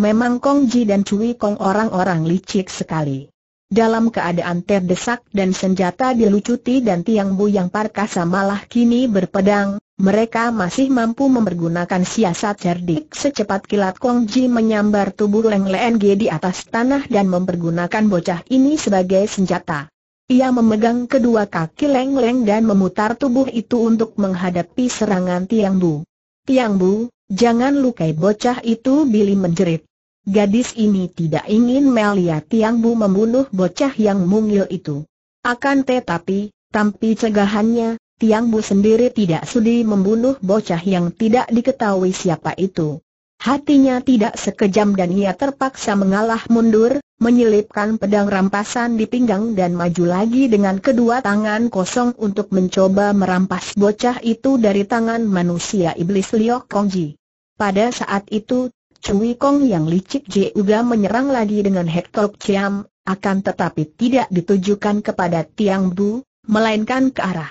Speaker 1: Memang Kongji dan Cui Kong orang-orang licik sekali. Dalam keadaan terdesak dan senjata dilucuti dan tiang Bu yang parkasa malah kini berpedang, mereka masih mampu mempergunakan siasat cerdik secepat kilat Kong Ji menyambar tubuh Leng Leng G di atas tanah dan mempergunakan bocah ini sebagai senjata. Ia memegang kedua kaki Leng Leng dan memutar tubuh itu untuk menghadapi serangan Tiang Bu. Tiang Bu, jangan lukai bocah itu Billy menjerit. Gadis ini tidak ingin Melia Tiang Bu membunuh bocah yang mungil itu. Akan tetapi, tampil cegahannya, Tiang Bu sendiri tidak sudi membunuh bocah yang tidak diketahui siapa itu. Hatinya tidak sekejam dan ia terpaksa mengalah mundur, menyelipkan pedang rampasan di pinggang dan maju lagi dengan kedua tangan kosong untuk mencoba merampas bocah itu dari tangan manusia iblis Liok Kongji. Pada saat itu, Cui Kong yang licik juga menyerang lagi dengan Hektok ciam, akan tetapi tidak ditujukan kepada Tiang Bu, melainkan ke arah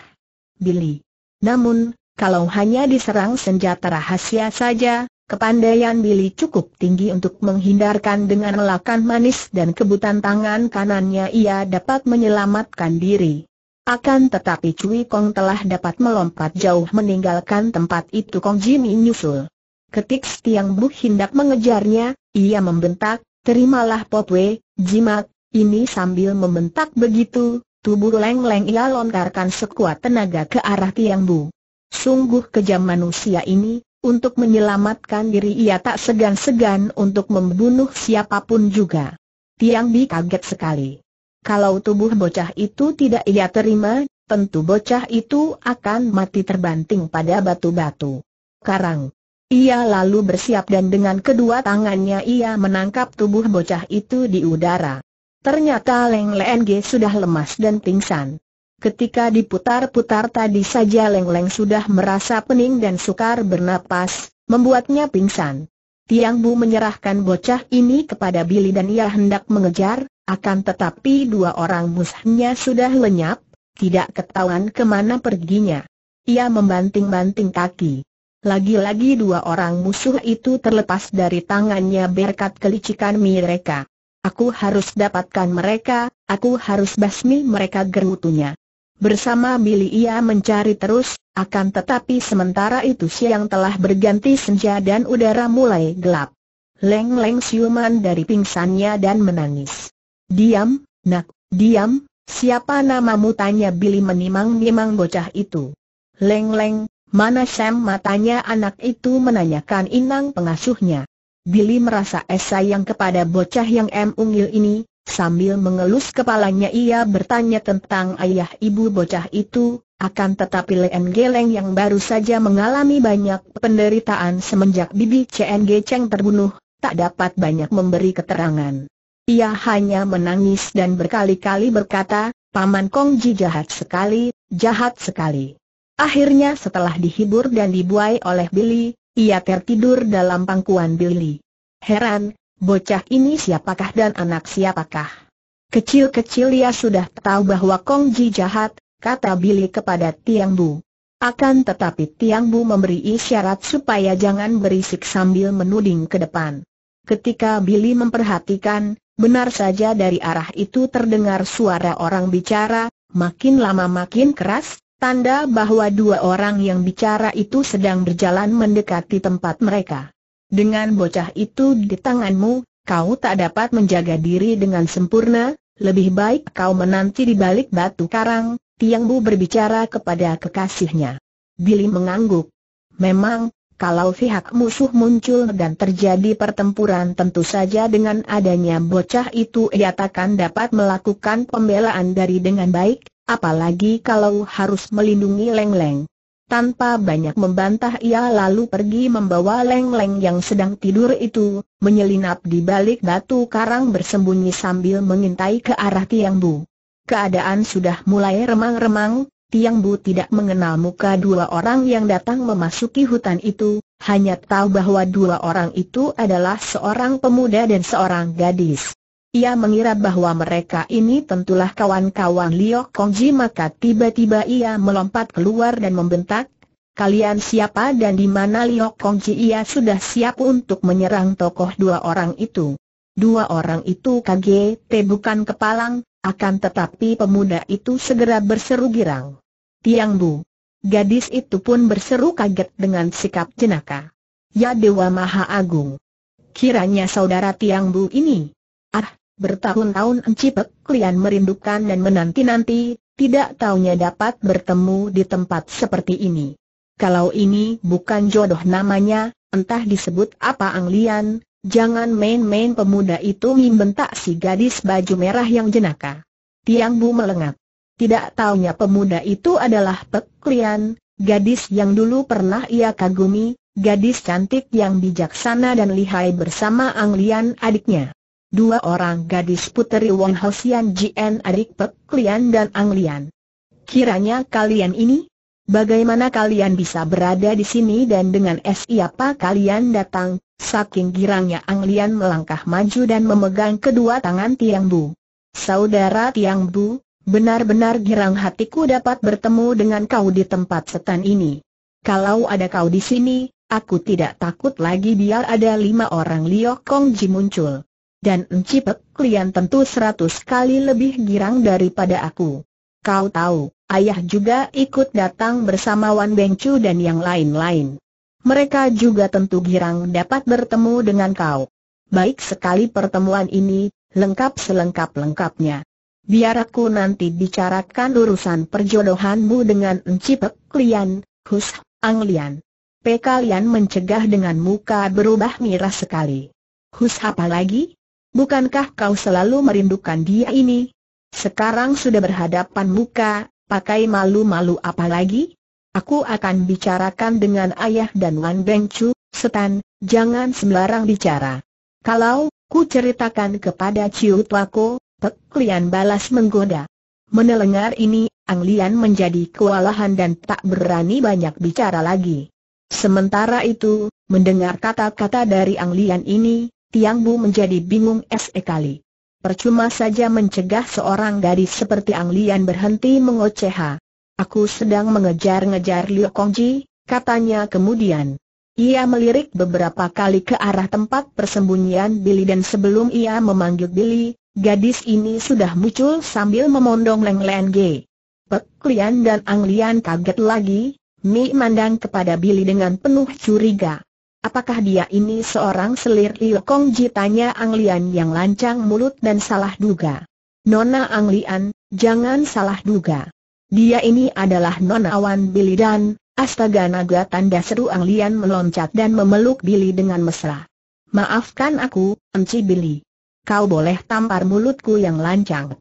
Speaker 1: Billy. Namun, kalau hanya diserang senjata rahasia saja, kepandaian Billy cukup tinggi untuk menghindarkan dengan lelakan manis dan kebutan tangan kanannya ia dapat menyelamatkan diri. Akan tetapi Cui Kong telah dapat melompat jauh meninggalkan tempat itu Kong Jimmy nyusul. Ketik Tiang Bu hendak mengejarnya, ia membentak, terimalah Popwe, jimat, ini sambil membentak begitu, tubuh Leng Leng ia lontarkan sekuat tenaga ke arah Tiang Bu. Sungguh kejam manusia ini, untuk menyelamatkan diri ia tak segan-segan untuk membunuh siapapun juga. Tiang Bi kaget sekali. Kalau tubuh bocah itu tidak ia terima, tentu bocah itu akan mati terbanting pada batu-batu. Karang. Ia lalu bersiap dan dengan kedua tangannya ia menangkap tubuh bocah itu di udara. Ternyata Leng Leng sudah lemas dan pingsan. Ketika diputar-putar tadi saja Leng Leng sudah merasa pening dan sukar bernapas, membuatnya pingsan. Tiang Bu menyerahkan bocah ini kepada Billy dan ia hendak mengejar, akan tetapi dua orang musuhnya sudah lenyap, tidak ketahuan kemana perginya. Ia membanting-banting kaki. Lagi-lagi dua orang musuh itu terlepas dari tangannya berkat kelicikan mereka. Aku harus dapatkan mereka, aku harus basmi mereka gerutunya. Bersama Billy ia mencari terus, akan tetapi sementara itu siang telah berganti senja dan udara mulai gelap. Leng-leng siuman dari pingsannya dan menangis. Diam, nak, diam, siapa namamu tanya Billy menimang-nimang bocah itu. Leng-leng, Mana Sam matanya anak itu menanyakan inang pengasuhnya. Billy merasa es sayang kepada bocah yang M. Ungil ini, sambil mengelus kepalanya ia bertanya tentang ayah ibu bocah itu, akan tetapi Leen Geleng yang baru saja mengalami banyak penderitaan semenjak bibi CNG Cheng terbunuh, tak dapat banyak memberi keterangan. Ia hanya menangis dan berkali-kali berkata, Paman Kong Ji jahat sekali, jahat sekali. Akhirnya setelah dihibur dan dibuai oleh Billy, ia tertidur dalam pangkuan Billy. Heran, bocah ini siapakah dan anak siapakah? Kecil-kecil ia sudah tahu bahwa Kong Ji jahat, kata Billy kepada Tiang Bu. Akan tetapi Tiang Bu memberi isyarat supaya jangan berisik sambil menuding ke depan. Ketika Billy memperhatikan, benar saja dari arah itu terdengar suara orang bicara, makin lama makin keras, Tanda bahwa dua orang yang bicara itu sedang berjalan mendekati tempat mereka. Dengan bocah itu di tanganmu, kau tak dapat menjaga diri dengan sempurna, lebih baik kau menanti di balik batu karang, Tiang Bu berbicara kepada kekasihnya. Billy mengangguk. Memang, kalau pihak musuh muncul dan terjadi pertempuran tentu saja dengan adanya bocah itu ia takkan dapat melakukan pembelaan dari dengan baik, Apalagi kalau harus melindungi Leng Leng. Tanpa banyak membantah ia lalu pergi membawa Leng-Leng yang sedang tidur itu, menyelinap di balik batu karang bersembunyi sambil mengintai ke arah Tiang Bu. Keadaan sudah mulai remang-remang, Tiang Bu tidak mengenal muka dua orang yang datang memasuki hutan itu, hanya tahu bahwa dua orang itu adalah seorang pemuda dan seorang gadis. Ia mengira bahwa mereka ini tentulah kawan-kawan Liok Kongji maka tiba-tiba ia melompat keluar dan membentak, Kalian siapa dan di mana Liok Kongji ia sudah siap untuk menyerang tokoh dua orang itu. Dua orang itu kaget, bukan kepalang, akan tetapi pemuda itu segera berseru girang. Tiang Bu. Gadis itu pun berseru kaget dengan sikap jenaka. Ya Dewa Maha Agung. Kiranya saudara Tiang Bu ini Ah, bertahun-tahun encipek kalian merindukan dan menanti-nanti, tidak taunya dapat bertemu di tempat seperti ini. Kalau ini bukan jodoh namanya, entah disebut apa Anglian, jangan main-main pemuda itu membentak si gadis baju merah yang jenaka. Tiang Bu melengak. Tidak taunya pemuda itu adalah Pek Klian, gadis yang dulu pernah ia kagumi, gadis cantik yang bijaksana dan lihai bersama Anglian adiknya dua orang gadis puteri Wong Hosian Jian adik Pek Lian dan Ang Lian. Kiranya kalian ini? Bagaimana kalian bisa berada di sini dan dengan siapa kalian datang? Saking girangnya Ang Lian melangkah maju dan memegang kedua tangan Tiang Bu. Saudara Tiang Bu, benar-benar girang hatiku dapat bertemu dengan kau di tempat setan ini. Kalau ada kau di sini, aku tidak takut lagi biar ada lima orang Liokong Ji muncul dan Encipek klien tentu seratus kali lebih girang daripada aku. Kau tahu, ayah juga ikut datang bersama Wan Bengcu dan yang lain-lain. Mereka juga tentu girang dapat bertemu dengan kau. Baik sekali pertemuan ini, lengkap selengkap-lengkapnya. Biar aku nanti bicarakan urusan perjodohanmu dengan Encipek klien, Hus anglian. P kalian mencegah dengan muka berubah mirah sekali. Hus apa lagi? bukankah kau selalu merindukan dia ini? Sekarang sudah berhadapan muka, pakai malu-malu apa lagi? Aku akan bicarakan dengan ayah dan Wan Beng Chu, setan, jangan sembarang bicara. Kalau, ku ceritakan kepada Ciu Tuako, Pek Lian balas menggoda. Menelengar ini, Ang Lian menjadi kewalahan dan tak berani banyak bicara lagi. Sementara itu, mendengar kata-kata dari Ang Lian ini, Tiang Bu menjadi bingung sekali. Percuma saja mencegah seorang gadis seperti Ang Lian berhenti mengoceh. Aku sedang mengejar-ngejar Liu Kongji, katanya kemudian. Ia melirik beberapa kali ke arah tempat persembunyian Billy dan sebelum ia memanggil Billy, gadis ini sudah muncul sambil memondong Leng Len Ge. Pek Lian dan Ang Lian kaget lagi, Mi mandang kepada Billy dengan penuh curiga. Apakah dia ini seorang selir Liu Kong Ji tanya Ang Lian yang lancang mulut dan salah duga. Nona Ang Lian, jangan salah duga. Dia ini adalah Nona Wan Billy dan, astaga naga tanda seru Ang Lian meloncat dan memeluk Billy dengan mesra. Maafkan aku, Enci Billy. Kau boleh tampar mulutku yang lancang.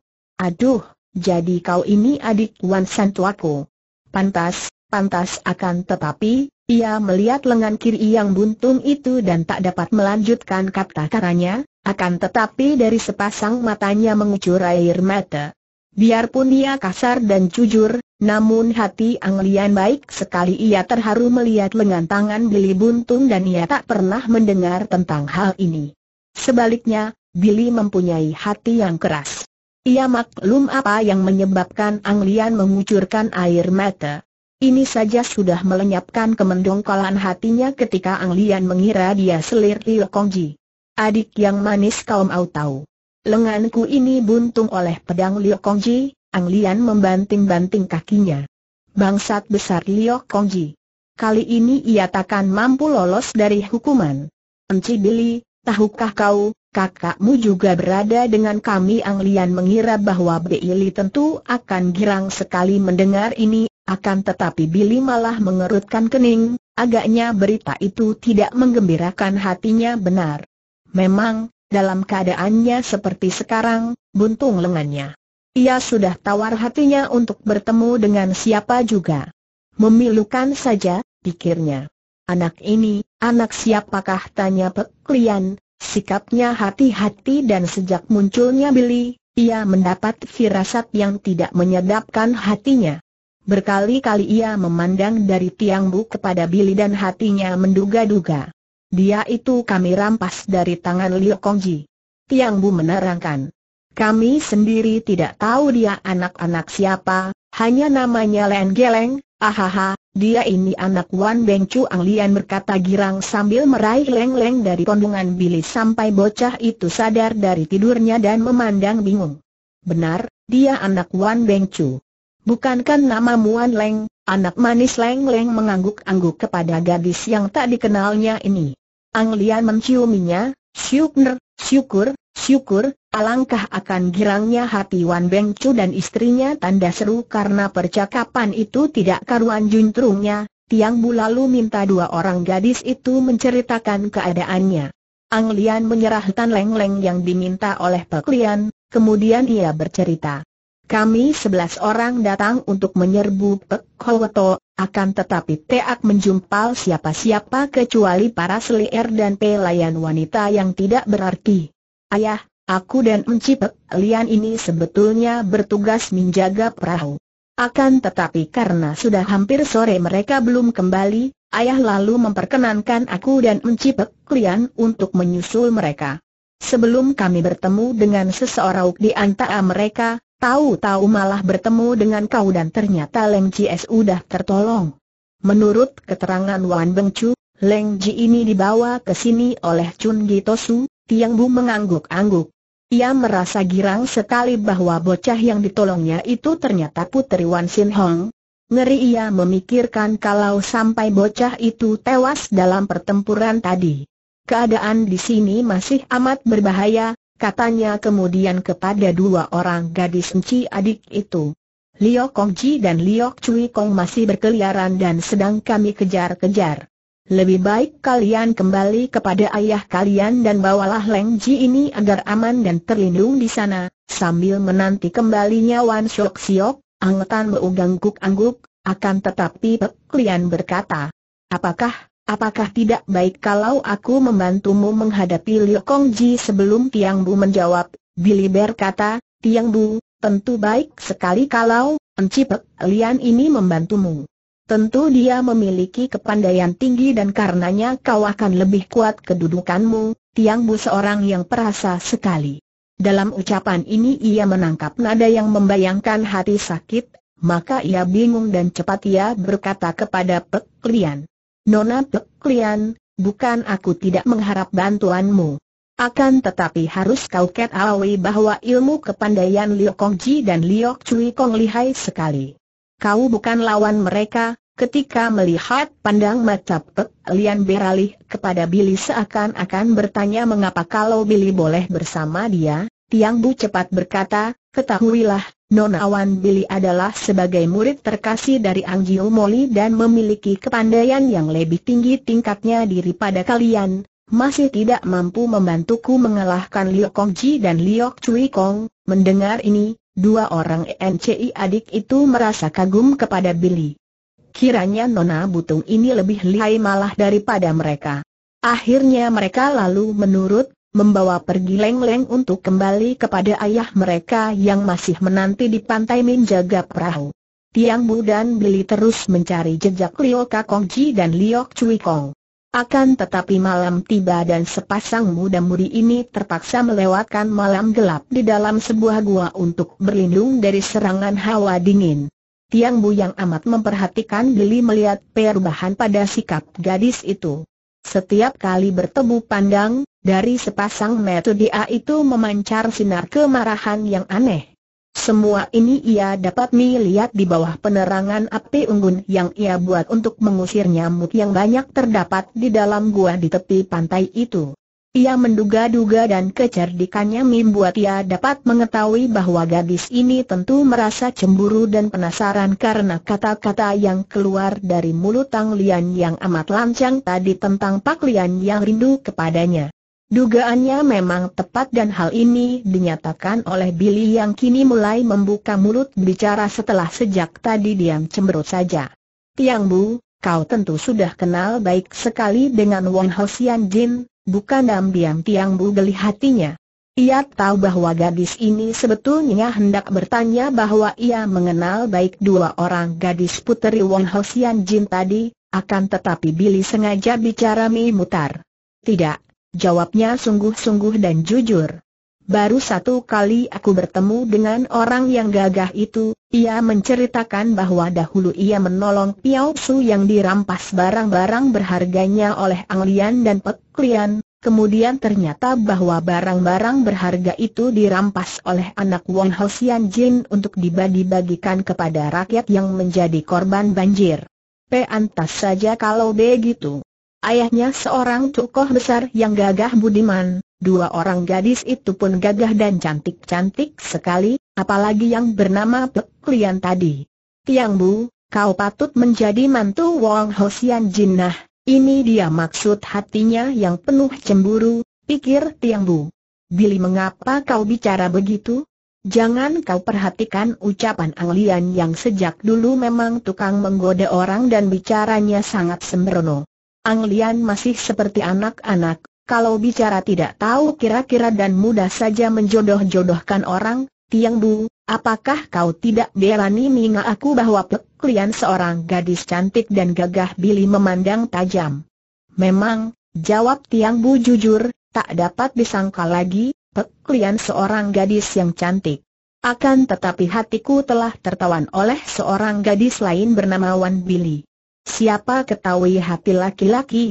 Speaker 1: Aduh, jadi kau ini adik Wan Santuaku. Pantas, pantas akan tetapi, ia melihat lengan kiri yang buntung itu dan tak dapat melanjutkan kata-katanya, akan tetapi dari sepasang matanya mengucur air mata. Biarpun ia kasar dan jujur, namun hati Anglian baik sekali ia terharu melihat lengan tangan Billy buntung dan ia tak pernah mendengar tentang hal ini. Sebaliknya, Billy mempunyai hati yang keras. Ia maklum apa yang menyebabkan Anglian mengucurkan air mata. Ini saja sudah melenyapkan kemendongkolan hatinya ketika Ang Lian mengira dia selir Liu Kongji. Adik yang manis kaum mau tahu. Lenganku ini buntung oleh pedang Liu Kongji, Ang Lian membanting-banting kakinya. Bangsat besar Liu Kongji. Kali ini ia takkan mampu lolos dari hukuman. Enci Billy, tahukah kau, kakakmu juga berada dengan kami Ang Lian mengira bahwa Billy tentu akan girang sekali mendengar ini akan tetapi Billy malah mengerutkan kening, agaknya berita itu tidak menggembirakan hatinya benar. Memang, dalam keadaannya seperti sekarang, buntung lengannya. Ia sudah tawar hatinya untuk bertemu dengan siapa juga. Memilukan saja, pikirnya. Anak ini, anak siapakah tanya peklian, sikapnya hati-hati dan sejak munculnya Billy, ia mendapat firasat yang tidak menyedapkan hatinya. Berkali-kali ia memandang dari tiang bu kepada Billy dan hatinya menduga-duga. Dia itu kami rampas dari tangan Liu Kongji. Tiang bu menerangkan. Kami sendiri tidak tahu dia anak-anak siapa, hanya namanya Len Geleng, ahaha, dia ini anak Wan Beng Chu Ang Lian berkata girang sambil meraih leng-leng dari kondungan Billy sampai bocah itu sadar dari tidurnya dan memandang bingung. Benar, dia anak Wan Beng Chu. Bukankan nama Muan Leng, anak manis Leng Leng mengangguk-angguk kepada gadis yang tak dikenalnya ini. Ang Lian menciuminya, syukner, syukur, syukur, alangkah akan girangnya hati Wan Beng Chu dan istrinya tanda seru karena percakapan itu tidak karuan juntrungnya, Tiang Bu lalu minta dua orang gadis itu menceritakan keadaannya. Ang Lian menyerahkan leng-leng yang diminta oleh Pek Lian, kemudian ia bercerita. Kami sebelas orang datang untuk menyerbu Pek akan tetapi Teak menjumpal siapa-siapa kecuali para selir dan pelayan wanita yang tidak berarti. Ayah, aku dan Enci Pek Lian ini sebetulnya bertugas menjaga perahu. Akan tetapi karena sudah hampir sore mereka belum kembali, ayah lalu memperkenankan aku dan Enci Pek Lian untuk menyusul mereka. Sebelum kami bertemu dengan seseorang di antara mereka, Tahu-tahu malah bertemu dengan kau dan ternyata Leng Ji sudah tertolong. Menurut keterangan Wan Chu, Leng Ji ini dibawa ke sini oleh Chun Gi Tosu, Tiang Bu mengangguk-angguk. Ia merasa girang sekali bahwa bocah yang ditolongnya itu ternyata putri Wan Sin Hong. Ngeri ia memikirkan kalau sampai bocah itu tewas dalam pertempuran tadi. Keadaan di sini masih amat berbahaya, katanya kemudian kepada dua orang gadis enci adik itu. Liok Kongji dan Liok Cui Kong masih berkeliaran dan sedang kami kejar-kejar. Lebih baik kalian kembali kepada ayah kalian dan bawalah Leng Ji ini agar aman dan terlindung di sana, sambil menanti kembalinya Wan Shok Siok, angetan Tan angguk-angguk, akan tetapi Pek Lian berkata, Apakah Apakah tidak baik kalau aku membantumu menghadapi Liu Kongji sebelum Tiang Bu menjawab? Billy berkata, Tiang Bu, tentu baik sekali kalau Encipek Lian ini membantumu. Tentu dia memiliki kepandaian tinggi dan karenanya kau akan lebih kuat kedudukanmu, Tiang Bu seorang yang perasa sekali. Dalam ucapan ini ia menangkap nada yang membayangkan hati sakit, maka ia bingung dan cepat ia berkata kepada Pek Lian. Nona Pek Lian, bukan aku tidak mengharap bantuanmu. Akan tetapi harus kau ketahui bahwa ilmu kepandaian Liu Kongji dan Liu Cui Kong lihai sekali. Kau bukan lawan mereka, ketika melihat pandang mata Pek Lian beralih kepada Billy seakan-akan bertanya mengapa kalau Billy boleh bersama dia, Tiang Bu cepat berkata, ketahuilah, Nona Wan Billy adalah sebagai murid terkasih dari Anggio Moli dan memiliki kepandaian yang lebih tinggi tingkatnya daripada kalian, masih tidak mampu membantuku mengalahkan Liu Kongji dan Liu Cui Kong. Mendengar ini, dua orang ENCI adik itu merasa kagum kepada Billy. Kiranya Nona Butung ini lebih lihai malah daripada mereka. Akhirnya mereka lalu menurut membawa pergi Leng Leng untuk kembali kepada ayah mereka yang masih menanti di pantai menjaga perahu. Tiang Bu dan Billy terus mencari jejak Liu Kakongji dan Liok Cui Kong. Akan tetapi malam tiba dan sepasang muda-mudi ini terpaksa melewatkan malam gelap di dalam sebuah gua untuk berlindung dari serangan hawa dingin. Tiang Bu yang amat memperhatikan Billy melihat perubahan pada sikap gadis itu. Setiap kali bertemu pandang, dari sepasang mata dia itu memancar sinar kemarahan yang aneh. Semua ini ia dapat melihat di bawah penerangan api unggun yang ia buat untuk mengusir nyamuk yang banyak terdapat di dalam gua di tepi pantai itu. Ia menduga-duga dan kecerdikannya membuat ia dapat mengetahui bahwa gadis ini tentu merasa cemburu dan penasaran karena kata-kata yang keluar dari mulut Tang Lian yang amat lancang tadi tentang Pak Lian yang rindu kepadanya. Dugaannya memang tepat dan hal ini dinyatakan oleh Billy yang kini mulai membuka mulut bicara setelah sejak tadi diam cemberut saja. Tiang Bu, kau tentu sudah kenal baik sekali dengan Wong Hosian Jin, bukan diam-diam Tiang Bu geli hatinya. Ia tahu bahwa gadis ini sebetulnya hendak bertanya bahwa ia mengenal baik dua orang gadis puteri Wong Hosian Jin tadi, akan tetapi Billy sengaja bicara mi mutar. Tidak, Jawabnya sungguh-sungguh dan jujur. Baru satu kali aku bertemu dengan orang yang gagah itu, ia menceritakan bahwa dahulu ia menolong Piao Su yang dirampas barang-barang berharganya oleh Ang Lian dan Pek Lian, kemudian ternyata bahwa barang-barang berharga itu dirampas oleh anak Wong Sian Jin untuk dibagi-bagikan kepada rakyat yang menjadi korban banjir. Pantas saja kalau begitu. Ayahnya seorang tokoh besar yang gagah budiman, dua orang gadis itu pun gagah dan cantik-cantik sekali, apalagi yang bernama Pek Lian tadi. Tiang Bu, kau patut menjadi mantu Wong Hosian Jinnah, ini dia maksud hatinya yang penuh cemburu, pikir Tiang Bu. Billy mengapa kau bicara begitu? Jangan kau perhatikan ucapan Anglian yang sejak dulu memang tukang menggoda orang dan bicaranya sangat sembrono. Ang Lian masih seperti anak-anak, kalau bicara tidak tahu kira-kira dan mudah saja menjodoh-jodohkan orang, Tiang Bu, apakah kau tidak berani mengaku bahwa Pek Lian seorang gadis cantik dan gagah bili memandang tajam? Memang, jawab Tiang Bu jujur, tak dapat disangka lagi, Pek Lian seorang gadis yang cantik. Akan tetapi hatiku telah tertawan oleh seorang gadis lain bernama Wan Billy. Siapa ketahui hati laki-laki?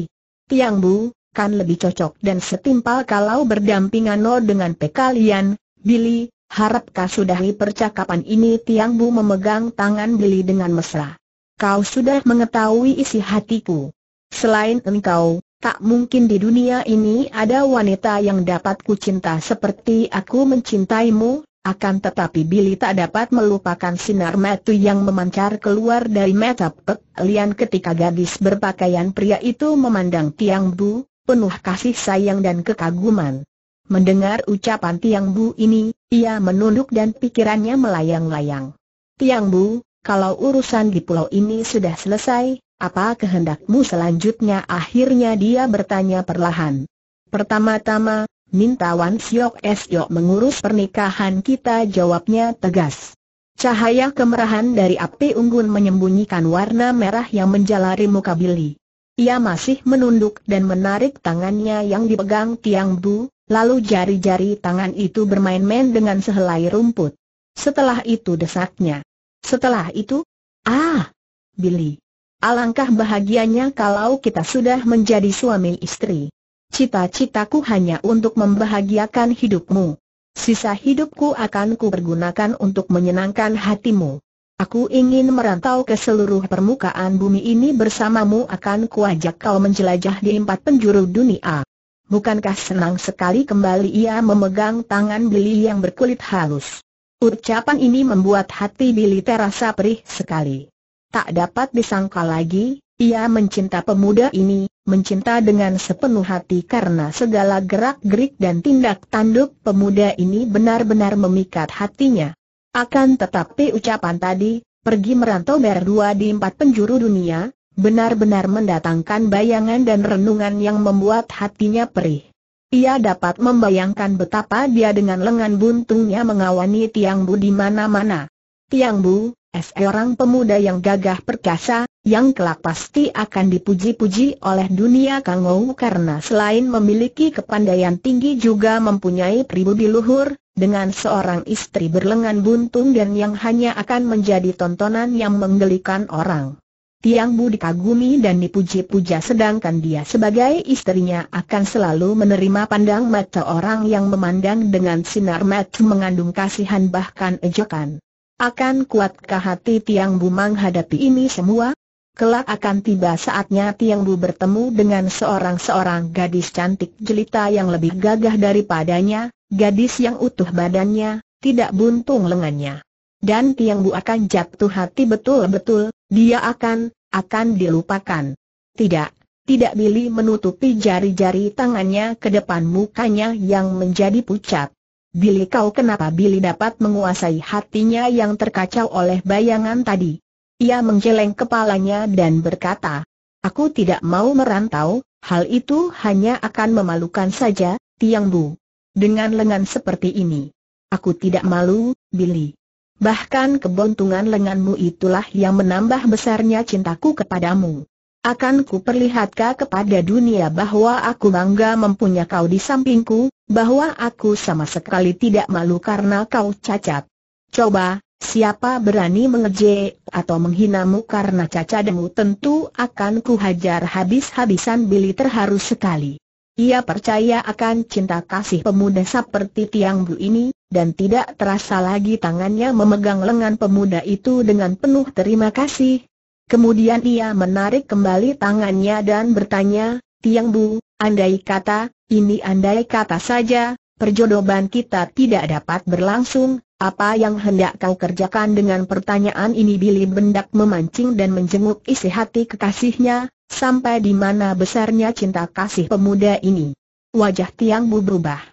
Speaker 1: Tiang Bu, kan lebih cocok dan setimpal kalau berdampingan lo dengan pekalian, Billy, harapkah sudahi percakapan ini Tiang Bu memegang tangan Billy dengan mesra. Kau sudah mengetahui isi hatiku. Selain engkau, tak mungkin di dunia ini ada wanita yang dapat ku kucinta seperti aku mencintaimu, akan tetapi Billy tak dapat melupakan sinar metu yang memancar keluar dari mata Pek Lian ketika gadis berpakaian pria itu memandang Tiang Bu, penuh kasih sayang dan kekaguman. Mendengar ucapan Tiang Bu ini, ia menunduk dan pikirannya melayang-layang. Tiang Bu, kalau urusan di pulau ini sudah selesai, apa kehendakmu selanjutnya? Akhirnya dia bertanya perlahan. Pertama-tama, minta Wan Siok Siok mengurus pernikahan kita jawabnya tegas. Cahaya kemerahan dari api unggun menyembunyikan warna merah yang menjalari muka Billy. Ia masih menunduk dan menarik tangannya yang dipegang Tiang Bu, lalu jari-jari tangan itu bermain-main dengan sehelai rumput. Setelah itu desaknya. Setelah itu, ah, Billy. Alangkah bahagianya kalau kita sudah menjadi suami istri cita-citaku hanya untuk membahagiakan hidupmu. Sisa hidupku akan kupergunakan untuk menyenangkan hatimu. Aku ingin merantau ke seluruh permukaan bumi ini bersamamu akan kuajak kau menjelajah di empat penjuru dunia. Bukankah senang sekali kembali ia memegang tangan Billy yang berkulit halus. Ucapan ini membuat hati Billy terasa perih sekali. Tak dapat disangka lagi, ia mencinta pemuda ini, mencinta dengan sepenuh hati karena segala gerak-gerik dan tindak tanduk pemuda ini benar-benar memikat hatinya. Akan tetapi ucapan tadi, pergi merantau berdua di empat penjuru dunia, benar-benar mendatangkan bayangan dan renungan yang membuat hatinya perih. Ia dapat membayangkan betapa dia dengan lengan buntungnya mengawani Tiang Bu di mana-mana. Tiang Bu, seorang pemuda yang gagah perkasa, yang kelak pasti akan dipuji-puji oleh dunia Kangou karena selain memiliki kepandaian tinggi juga mempunyai pribumi luhur, dengan seorang istri berlengan buntung dan yang hanya akan menjadi tontonan yang menggelikan orang. Tiang Bu dikagumi dan dipuji-puja sedangkan dia sebagai istrinya akan selalu menerima pandang mata orang yang memandang dengan sinar mata mengandung kasihan bahkan ejekan. Akan kuatkah hati Tiang Bu menghadapi ini semua? Kelak akan tiba saatnya Tiang Bu bertemu dengan seorang-seorang gadis cantik jelita yang lebih gagah daripadanya, gadis yang utuh badannya, tidak buntung lengannya. Dan Tiang Bu akan jatuh hati betul-betul, dia akan, akan dilupakan. Tidak, tidak Billy menutupi jari-jari tangannya ke depan mukanya yang menjadi pucat. Billy kau kenapa Billy dapat menguasai hatinya yang terkacau oleh bayangan tadi? Ia menggeleng kepalanya dan berkata, Aku tidak mau merantau, hal itu hanya akan memalukan saja, Tiang Bu. Dengan lengan seperti ini. Aku tidak malu, Billy. Bahkan kebontungan lenganmu itulah yang menambah besarnya cintaku kepadamu. Akan perlihatkan kepada dunia bahwa aku bangga mempunyai kau di sampingku, bahwa aku sama sekali tidak malu karena kau cacat. Coba, Siapa berani mengejek atau menghinamu karena cacademu tentu akan kuhajar habis-habisan Billy terharu sekali. Ia percaya akan cinta kasih pemuda seperti Tiang Bu ini, dan tidak terasa lagi tangannya memegang lengan pemuda itu dengan penuh terima kasih. Kemudian ia menarik kembali tangannya dan bertanya, Tiang Bu, andai kata, ini andai kata saja, perjodohan kita tidak dapat berlangsung, apa yang hendak kau kerjakan dengan pertanyaan ini Billy Bendak memancing dan menjenguk isi hati kekasihnya, sampai di mana besarnya cinta kasih pemuda ini. Wajah Tiang Bu berubah.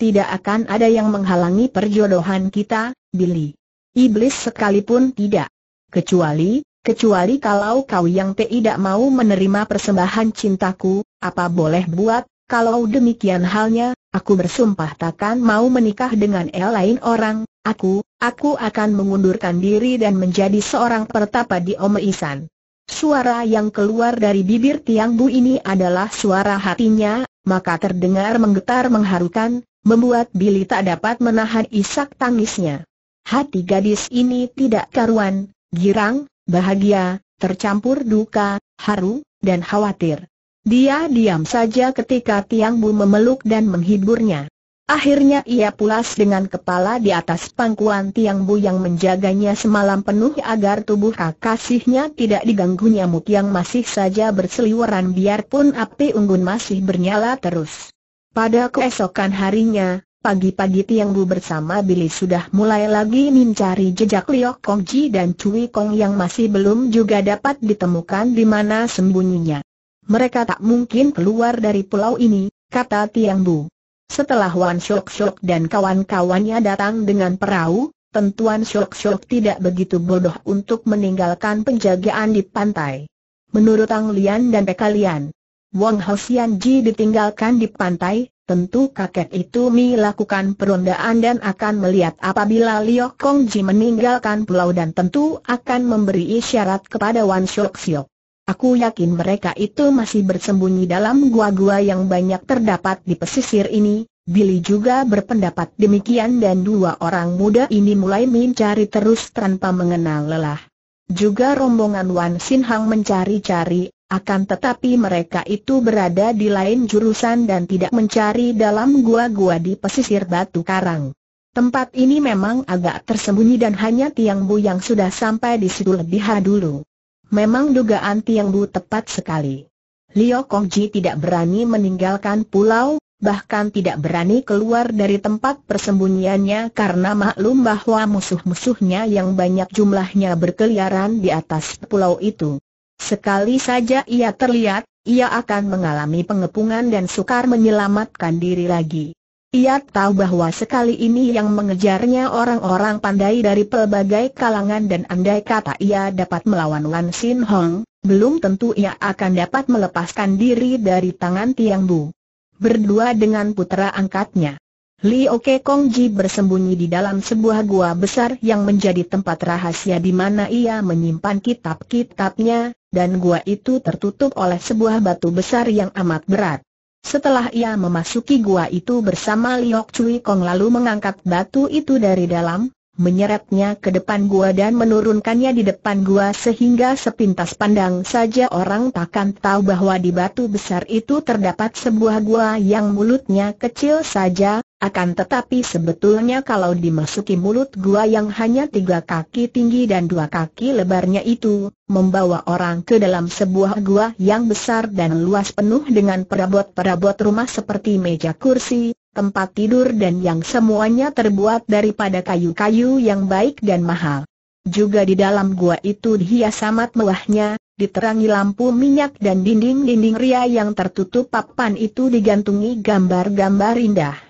Speaker 1: Tidak akan ada yang menghalangi perjodohan kita, Billy. Iblis sekalipun tidak. Kecuali, kecuali kalau kau yang tidak mau menerima persembahan cintaku, apa boleh buat, kalau demikian halnya, Aku bersumpah takkan mau menikah dengan lain orang, Aku, aku akan mengundurkan diri dan menjadi seorang pertapa di Omeisan. Suara yang keluar dari bibir Tiang Bu ini adalah suara hatinya, maka terdengar menggetar mengharukan, membuat Billy tak dapat menahan isak tangisnya. Hati gadis ini tidak karuan, girang, bahagia, tercampur duka, haru, dan khawatir. Dia diam saja ketika Tiang Bu memeluk dan menghiburnya. Akhirnya ia pulas dengan kepala di atas pangkuan Tiang Bu yang menjaganya semalam penuh agar tubuh kekasihnya tidak diganggu nyamuk yang masih saja berseliweran biarpun api unggun masih bernyala terus. Pada keesokan harinya, pagi-pagi Tiang Bu bersama Billy sudah mulai lagi mencari jejak Liok Kong Ji dan Cui Kong yang masih belum juga dapat ditemukan di mana sembunyinya. Mereka tak mungkin keluar dari pulau ini, kata Tiang Bu. Setelah Wan Shok Shok dan kawan-kawannya datang dengan perahu, tentuan Shok Shok tidak begitu bodoh untuk meninggalkan penjagaan di pantai. Menurut Ang Lian dan Pekalian, Wang Hosian Ji ditinggalkan di pantai, tentu kakek itu melakukan perundangan dan akan melihat apabila Liok Kong Ji meninggalkan pulau dan tentu akan memberi isyarat kepada Wan Shok Shok. Aku yakin mereka itu masih bersembunyi dalam gua-gua yang banyak terdapat di pesisir ini. Billy juga berpendapat demikian dan dua orang muda ini mulai mencari terus tanpa mengenal lelah. Juga rombongan Wan Sin Hang mencari-cari, akan tetapi mereka itu berada di lain jurusan dan tidak mencari dalam gua-gua di pesisir Batu Karang. Tempat ini memang agak tersembunyi dan hanya Tiang Bu yang sudah sampai di situ lebih dahulu. Memang dugaan Tiang Bu tepat sekali. Liu Kongji tidak berani meninggalkan pulau, bahkan tidak berani keluar dari tempat persembunyiannya karena maklum bahwa musuh-musuhnya yang banyak jumlahnya berkeliaran di atas pulau itu. Sekali saja ia terlihat, ia akan mengalami pengepungan dan sukar menyelamatkan diri lagi. Ia tahu bahwa sekali ini yang mengejarnya orang-orang pandai dari pelbagai kalangan dan andai kata ia dapat melawan Wan Sin Hong, belum tentu ia akan dapat melepaskan diri dari tangan Tiang Bu. Berdua dengan putra angkatnya, Li Oke Kong Ji bersembunyi di dalam sebuah gua besar yang menjadi tempat rahasia di mana ia menyimpan kitab-kitabnya, dan gua itu tertutup oleh sebuah batu besar yang amat berat. Setelah ia memasuki gua itu bersama Liok Cui Kong lalu mengangkat batu itu dari dalam, menyeretnya ke depan gua dan menurunkannya di depan gua sehingga sepintas pandang saja orang takkan tahu bahwa di batu besar itu terdapat sebuah gua yang mulutnya kecil saja, akan tetapi sebetulnya kalau dimasuki mulut gua yang hanya tiga kaki tinggi dan dua kaki lebarnya itu, membawa orang ke dalam sebuah gua yang besar dan luas penuh dengan perabot-perabot rumah seperti meja kursi, tempat tidur dan yang semuanya terbuat daripada kayu-kayu yang baik dan mahal. Juga di dalam gua itu dihias amat mewahnya, diterangi lampu minyak dan dinding-dinding ria yang tertutup papan itu digantungi gambar-gambar indah.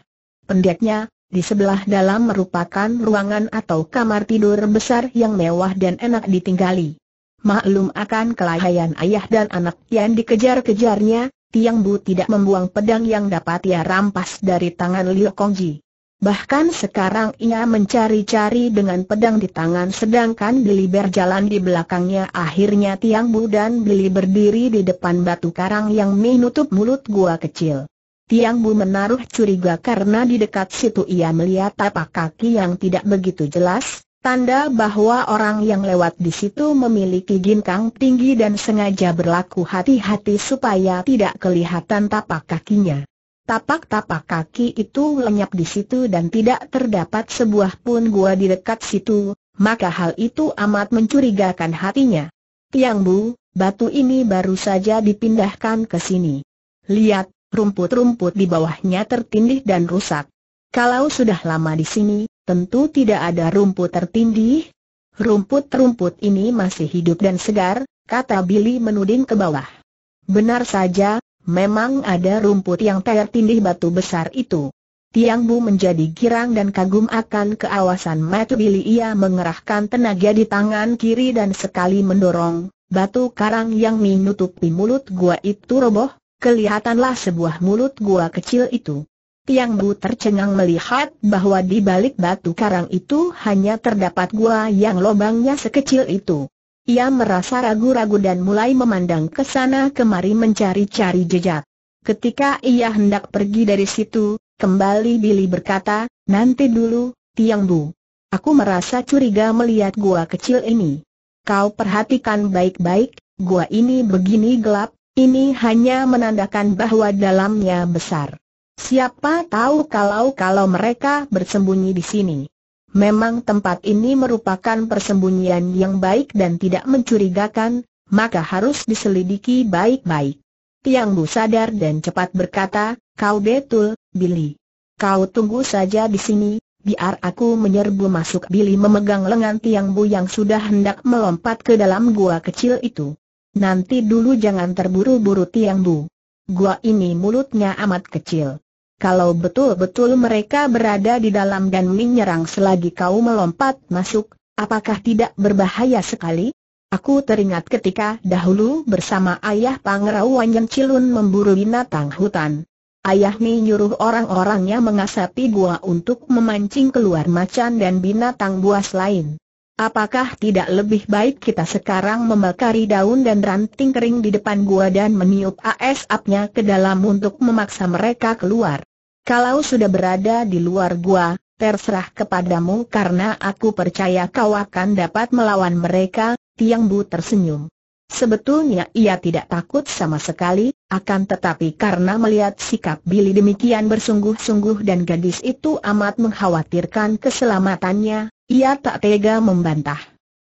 Speaker 1: Pendeknya, di sebelah dalam merupakan ruangan atau kamar tidur besar yang mewah dan enak ditinggali. Maklum akan kelahian ayah dan anak yang dikejar-kejarnya, Tiang Bu tidak membuang pedang yang dapat ia rampas dari tangan Liu Kongji. Bahkan sekarang ia mencari-cari dengan pedang di tangan sedangkan Billy berjalan di belakangnya akhirnya Tiang Bu dan Billy berdiri di depan batu karang yang menutup mulut gua kecil. Tiang Bu menaruh curiga karena di dekat situ ia melihat tapak kaki yang tidak begitu jelas, tanda bahwa orang yang lewat di situ memiliki ginkang tinggi dan sengaja berlaku hati-hati supaya tidak kelihatan tapak kakinya. Tapak-tapak kaki itu lenyap di situ dan tidak terdapat sebuah pun gua di dekat situ, maka hal itu amat mencurigakan hatinya. Tiang Bu, batu ini baru saja dipindahkan ke sini. Lihat, rumput-rumput di bawahnya tertindih dan rusak. Kalau sudah lama di sini, tentu tidak ada rumput tertindih. Rumput-rumput ini masih hidup dan segar, kata Billy menuding ke bawah. Benar saja, memang ada rumput yang tertindih batu besar itu. Tiang Bu menjadi girang dan kagum akan keawasan mata Billy ia mengerahkan tenaga di tangan kiri dan sekali mendorong, batu karang yang menutupi mulut gua itu roboh, kelihatanlah sebuah mulut gua kecil itu. Tiang Bu tercengang melihat bahwa di balik batu karang itu hanya terdapat gua yang lobangnya sekecil itu. Ia merasa ragu-ragu dan mulai memandang ke sana kemari mencari-cari jejak. Ketika ia hendak pergi dari situ, kembali Billy berkata, nanti dulu, Tiang Bu. Aku merasa curiga melihat gua kecil ini. Kau perhatikan baik-baik, gua ini begini gelap, ini hanya menandakan bahwa dalamnya besar. Siapa tahu kalau-kalau mereka bersembunyi di sini. Memang tempat ini merupakan persembunyian yang baik dan tidak mencurigakan, maka harus diselidiki baik-baik. Tiang Bu sadar dan cepat berkata, kau betul, Billy. Kau tunggu saja di sini, biar aku menyerbu masuk Billy memegang lengan Tiang Bu yang sudah hendak melompat ke dalam gua kecil itu. Nanti dulu jangan terburu-buru Tiang Bu. Gua ini mulutnya amat kecil. Kalau betul-betul mereka berada di dalam dan menyerang selagi kau melompat masuk, apakah tidak berbahaya sekali? Aku teringat ketika dahulu bersama ayah pangerawan yang Cilun memburu binatang hutan. Ayah Mi nyuruh orang-orangnya mengasapi gua untuk memancing keluar macan dan binatang buas lain. Apakah tidak lebih baik kita sekarang membakari daun dan ranting kering di depan gua dan meniup asapnya ke dalam untuk memaksa mereka keluar? Kalau sudah berada di luar gua, terserah kepadamu karena aku percaya kau akan dapat melawan mereka, Tiang Bu tersenyum. Sebetulnya ia tidak takut sama sekali, akan tetapi karena melihat sikap Billy demikian bersungguh-sungguh dan gadis itu amat mengkhawatirkan keselamatannya, ia tak tega membantah.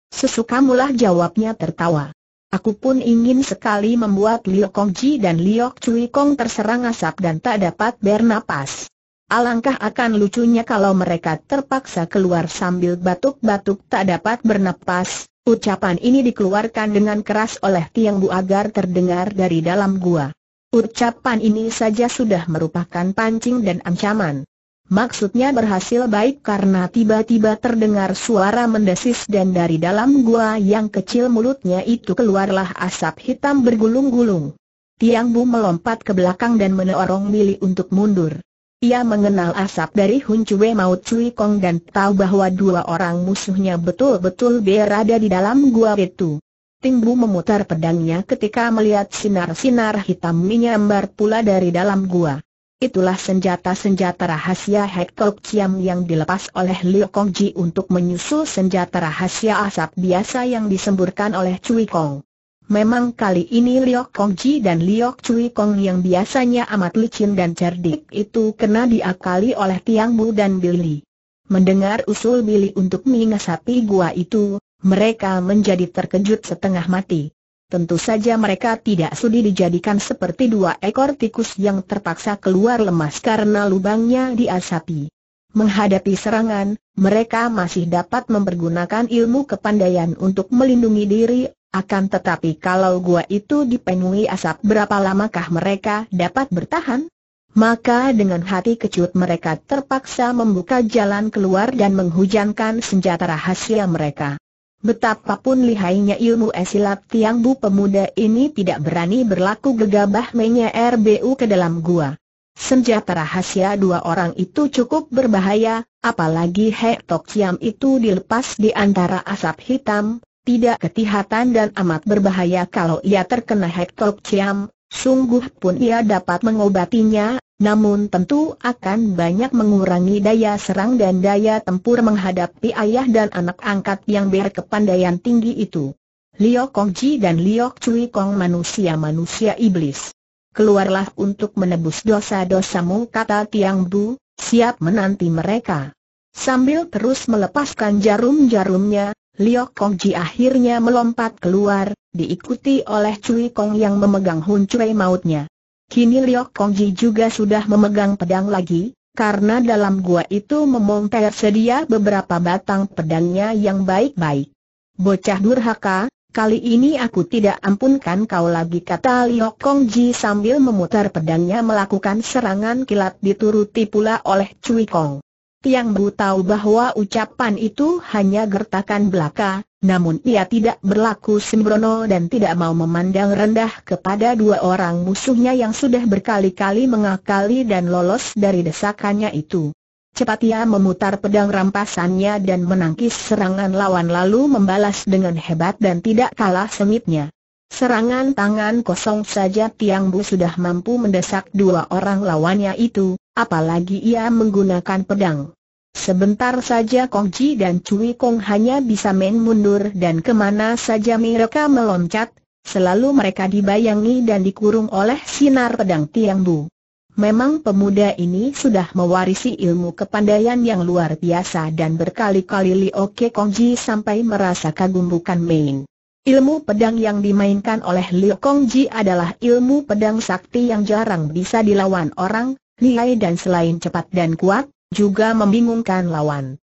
Speaker 1: Sesuka Sesukamulah jawabnya tertawa. Aku pun ingin sekali membuat Liu Kongji dan Liu Cui Kong terserang asap dan tak dapat bernapas. Alangkah akan lucunya kalau mereka terpaksa keluar sambil batuk-batuk tak dapat bernapas. Ucapan ini dikeluarkan dengan keras oleh Tiang Bu agar terdengar dari dalam gua. Ucapan ini saja sudah merupakan pancing dan ancaman. Maksudnya berhasil baik karena tiba-tiba terdengar suara mendesis dan dari dalam gua yang kecil mulutnya itu keluarlah asap hitam bergulung-gulung. Tiang Bu melompat ke belakang dan meneorong Mili untuk mundur. Ia mengenal asap dari Hun Chue Mao Cui Kong dan tahu bahwa dua orang musuhnya betul-betul berada di dalam gua itu. Bu memutar pedangnya ketika melihat sinar-sinar hitam menyambar pula dari dalam gua. Itulah senjata-senjata rahasia Hektok Ciam yang dilepas oleh Liu Kong Ji untuk menyusul senjata rahasia asap biasa yang disemburkan oleh Cui Kong. Memang kali ini Liu Kong Ji dan Liu Cui Kong yang biasanya amat licin dan cerdik itu kena diakali oleh Tiang Bu dan Billy. Mendengar usul Billy untuk mengasapi gua itu, mereka menjadi terkejut setengah mati tentu saja mereka tidak sudi dijadikan seperti dua ekor tikus yang terpaksa keluar lemas karena lubangnya diasapi. Menghadapi serangan, mereka masih dapat mempergunakan ilmu kepandaian untuk melindungi diri, akan tetapi kalau gua itu dipenuhi asap berapa lamakah mereka dapat bertahan? Maka dengan hati kecut mereka terpaksa membuka jalan keluar dan menghujankan senjata rahasia mereka. Betapapun lihainya ilmu esilat Tiang Bu pemuda ini tidak berani berlaku gegabah menyerbu ke dalam gua. Senjata rahasia dua orang itu cukup berbahaya, apalagi Hek Tok Chiam itu dilepas di antara asap hitam, tidak ketihatan dan amat berbahaya kalau ia terkena Hek Tok Chiam, sungguh pun ia dapat mengobatinya, namun tentu akan banyak mengurangi daya serang dan daya tempur menghadapi ayah dan anak angkat yang berkepandaian tinggi itu. Liok Kong Ji dan Liok Cui Kong manusia-manusia iblis. Keluarlah untuk menebus dosa-dosamu kata Tiang Bu, siap menanti mereka. Sambil terus melepaskan jarum-jarumnya, Liok Kong Ji akhirnya melompat keluar, diikuti oleh Cui Kong yang memegang huncui mautnya. Kini Liok Kong Ji juga sudah memegang pedang lagi, karena dalam gua itu memomper sedia beberapa batang pedangnya yang baik-baik. Bocah durhaka, kali ini aku tidak ampunkan kau lagi kata Liok Kong Ji sambil memutar pedangnya melakukan serangan kilat dituruti pula oleh Cui Kong. Tiang Bu tahu bahwa ucapan itu hanya gertakan belaka, namun ia tidak berlaku sembrono dan tidak mau memandang rendah kepada dua orang musuhnya yang sudah berkali-kali mengakali dan lolos dari desakannya itu. Cepat ia memutar pedang rampasannya dan menangkis serangan lawan lalu membalas dengan hebat dan tidak kalah sengitnya. Serangan tangan kosong saja Tiang Bu sudah mampu mendesak dua orang lawannya itu, apalagi ia menggunakan pedang. Sebentar saja Kong Ji dan Cui Kong hanya bisa main mundur dan kemana saja mereka meloncat, selalu mereka dibayangi dan dikurung oleh sinar pedang Tiang Bu. Memang pemuda ini sudah mewarisi ilmu kepandaian yang luar biasa dan berkali-kali Li Oke Kong Ji sampai merasa kagum bukan main. Ilmu pedang yang dimainkan oleh Liu Kong Ji adalah ilmu pedang sakti yang jarang bisa dilawan orang, lihai dan selain cepat dan kuat, juga membingungkan lawan.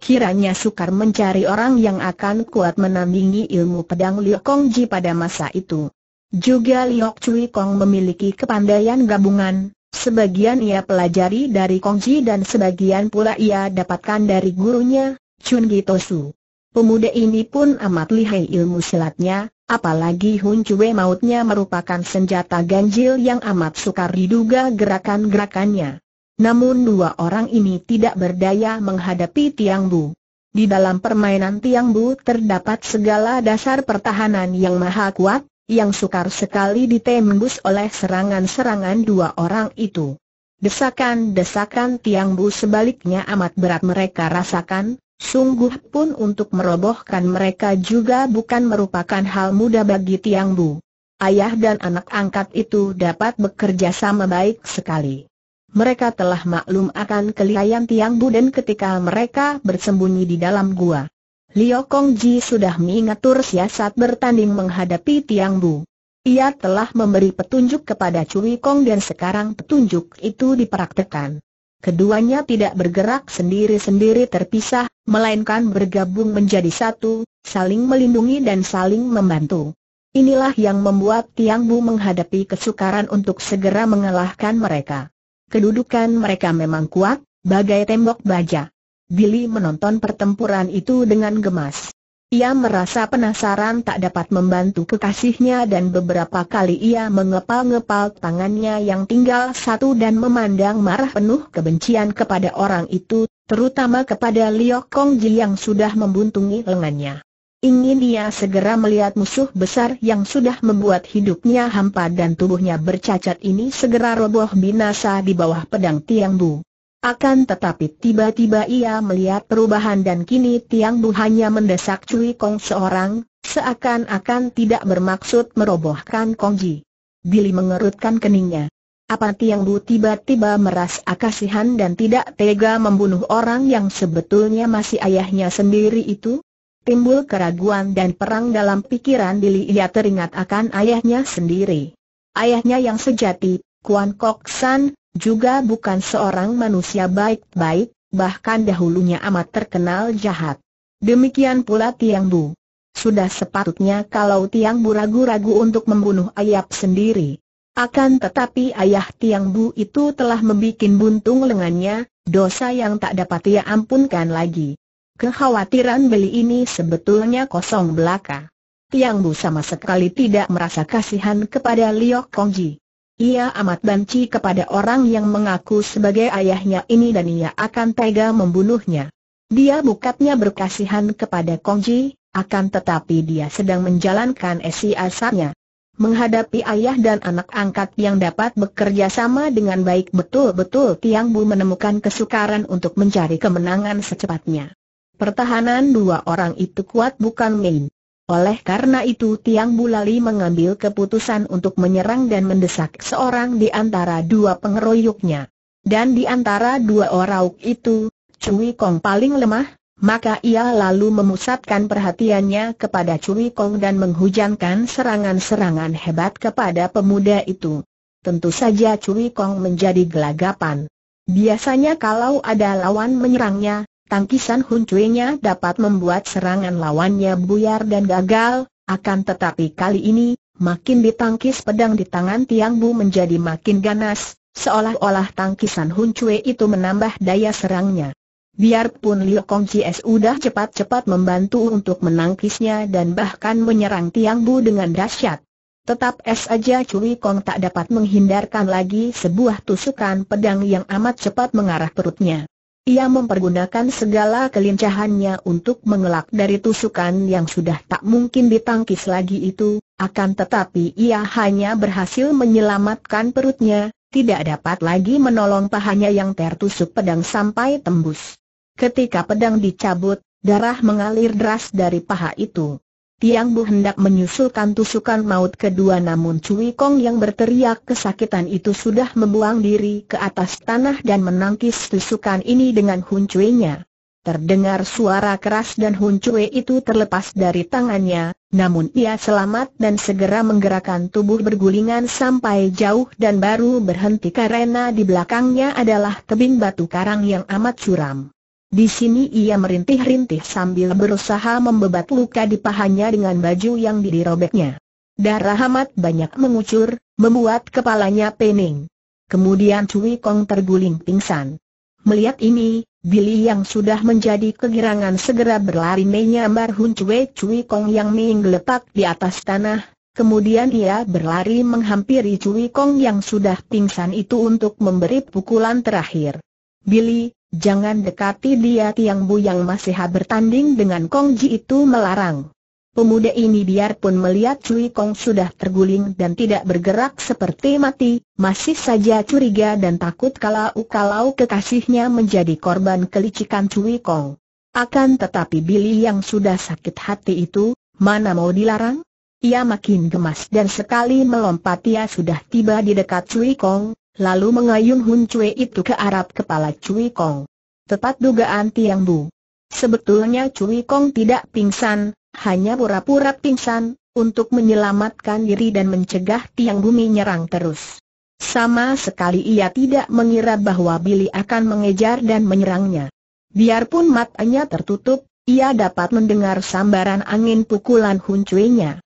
Speaker 1: Kiranya sukar mencari orang yang akan kuat menandingi ilmu pedang Liu Kongji pada masa itu. Juga Liu Cui Kong memiliki kepandaian gabungan, sebagian ia pelajari dari Kongji dan sebagian pula ia dapatkan dari gurunya, Chun Gitosu. Pemuda ini pun amat lihai ilmu silatnya, Apalagi Hun Cue mautnya merupakan senjata ganjil yang amat sukar diduga gerakan-gerakannya. Namun dua orang ini tidak berdaya menghadapi Tiang Bu. Di dalam permainan Tiang Bu terdapat segala dasar pertahanan yang maha kuat, yang sukar sekali ditembus oleh serangan-serangan dua orang itu. Desakan-desakan Tiang Bu sebaliknya amat berat mereka rasakan, Sungguh pun untuk merobohkan mereka juga bukan merupakan hal mudah bagi Tiang Bu. Ayah dan anak angkat itu dapat bekerja sama baik sekali. Mereka telah maklum akan kelihayan Tiang Bu dan ketika mereka bersembunyi di dalam gua. Liu Kong Ji sudah mengatur siasat bertanding menghadapi Tiang Bu. Ia telah memberi petunjuk kepada Cui Kong dan sekarang petunjuk itu dipraktekan. Keduanya tidak bergerak sendiri-sendiri terpisah, melainkan bergabung menjadi satu, saling melindungi dan saling membantu. Inilah yang membuat Tiang Bu menghadapi kesukaran untuk segera mengalahkan mereka. Kedudukan mereka memang kuat, bagai tembok baja. Billy menonton pertempuran itu dengan gemas. Ia merasa penasaran tak dapat membantu kekasihnya dan beberapa kali ia mengepal-ngepal tangannya yang tinggal satu dan memandang marah penuh kebencian kepada orang itu, terutama kepada Liu Kongji yang sudah membuntungi lengannya. Ingin ia segera melihat musuh besar yang sudah membuat hidupnya hampa dan tubuhnya bercacat ini segera roboh binasa di bawah pedang Tiang Bu. Akan tetapi tiba-tiba ia melihat perubahan dan kini Tiang Bu hanya mendesak Cui Kong seorang, seakan-akan tidak bermaksud merobohkan Kong Ji. Billy mengerutkan keningnya. Apa Tiang Bu tiba-tiba merasa kasihan dan tidak tega membunuh orang yang sebetulnya masih ayahnya sendiri itu? Timbul keraguan dan perang dalam pikiran Billy ia teringat akan ayahnya sendiri. Ayahnya yang sejati, Kuan Kok San, juga bukan seorang manusia baik-baik, bahkan dahulunya amat terkenal jahat. Demikian pula Tiang Bu. Sudah sepatutnya kalau Tiang Bu ragu-ragu untuk membunuh Ayap sendiri. Akan tetapi ayah Tiang Bu itu telah membuat buntung lengannya, dosa yang tak dapat ia ampunkan lagi. Kekhawatiran beli ini sebetulnya kosong belaka. Tiang Bu sama sekali tidak merasa kasihan kepada Liok Kongji. Ia amat benci kepada orang yang mengaku sebagai ayahnya ini dan ia akan tega membunuhnya. Dia bukannya berkasihan kepada Kongji, akan tetapi dia sedang menjalankan asalnya. Menghadapi ayah dan anak angkat yang dapat bekerja sama dengan baik betul-betul Tiang Bu menemukan kesukaran untuk mencari kemenangan secepatnya. Pertahanan dua orang itu kuat bukan main. Oleh karena itu Tiang Bulali mengambil keputusan untuk menyerang dan mendesak seorang di antara dua pengeroyoknya. Dan di antara dua orang itu, Cui Kong paling lemah, maka ia lalu memusatkan perhatiannya kepada Cui Kong dan menghujankan serangan-serangan hebat kepada pemuda itu. Tentu saja Cui Kong menjadi gelagapan. Biasanya kalau ada lawan menyerangnya, Tangkisan huncuinya dapat membuat serangan lawannya buyar dan gagal, akan tetapi kali ini, makin ditangkis pedang di tangan Tiang Bu menjadi makin ganas, seolah-olah tangkisan Huncue itu menambah daya serangnya. Biarpun Liu Kong Cies sudah cepat-cepat membantu untuk menangkisnya dan bahkan menyerang Tiang Bu dengan dahsyat. Tetap es aja Cui Kong tak dapat menghindarkan lagi sebuah tusukan pedang yang amat cepat mengarah perutnya. Ia mempergunakan segala kelincahannya untuk mengelak dari tusukan yang sudah tak mungkin ditangkis lagi itu, akan tetapi ia hanya berhasil menyelamatkan perutnya, tidak dapat lagi menolong pahanya yang tertusuk pedang sampai tembus. Ketika pedang dicabut, darah mengalir deras dari paha itu. Tiang Bu hendak menyusulkan tusukan maut kedua namun Cui Kong yang berteriak kesakitan itu sudah membuang diri ke atas tanah dan menangkis tusukan ini dengan hunchue-nya. Terdengar suara keras dan Cui itu terlepas dari tangannya, namun ia selamat dan segera menggerakkan tubuh bergulingan sampai jauh dan baru berhenti karena di belakangnya adalah tebing batu karang yang amat curam. Di sini ia merintih-rintih sambil berusaha membebat luka di pahanya dengan baju yang dirobeknya. Darah amat banyak mengucur, membuat kepalanya pening. Kemudian Cui Kong terguling pingsan. Melihat ini, Billy yang sudah menjadi kegirangan segera berlari menyambar Hun Cui Cui Kong yang menggeletak di atas tanah, Kemudian ia berlari menghampiri Cui Kong yang sudah pingsan itu untuk memberi pukulan terakhir. Billy, Jangan dekati dia Tiang Bu yang masih bertanding dengan Kong Ji itu melarang. Pemuda ini biarpun melihat Cui Kong sudah terguling dan tidak bergerak seperti mati, masih saja curiga dan takut kalau-kalau kekasihnya menjadi korban kelicikan Cui Kong. Akan tetapi Billy yang sudah sakit hati itu, mana mau dilarang? Ia makin gemas dan sekali melompat ia sudah tiba di dekat Cui Kong, lalu mengayun Hun Cui itu ke arah kepala Cui Kong. Tepat dugaan Tiang Bu. Sebetulnya Cui Kong tidak pingsan, hanya pura-pura pingsan, untuk menyelamatkan diri dan mencegah Tiang Bumi nyerang terus. Sama sekali ia tidak mengira bahwa Billy akan mengejar dan menyerangnya. Biarpun matanya tertutup, ia dapat mendengar sambaran angin pukulan Hun Cui-nya.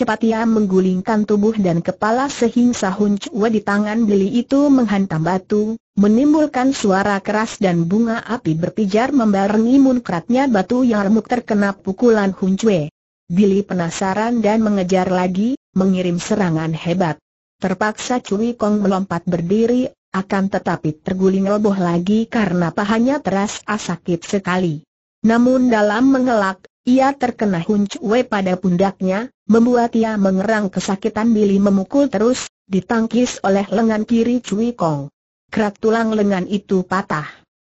Speaker 1: Cepat ia menggulingkan tubuh dan kepala sehingga Hun Chua di tangan Billy itu menghantam batu, menimbulkan suara keras dan bunga api berpijar membarengi munkratnya batu yang remuk terkena pukulan Hun Billy penasaran dan mengejar lagi, mengirim serangan hebat. Terpaksa Cui Kong melompat berdiri, akan tetapi terguling roboh lagi karena pahanya terasa sakit sekali. Namun dalam mengelak, ia terkena Hun Chue pada pundaknya, membuat ia mengerang kesakitan Billy memukul terus, ditangkis oleh lengan kiri Cui Kong. Kerak tulang lengan itu patah.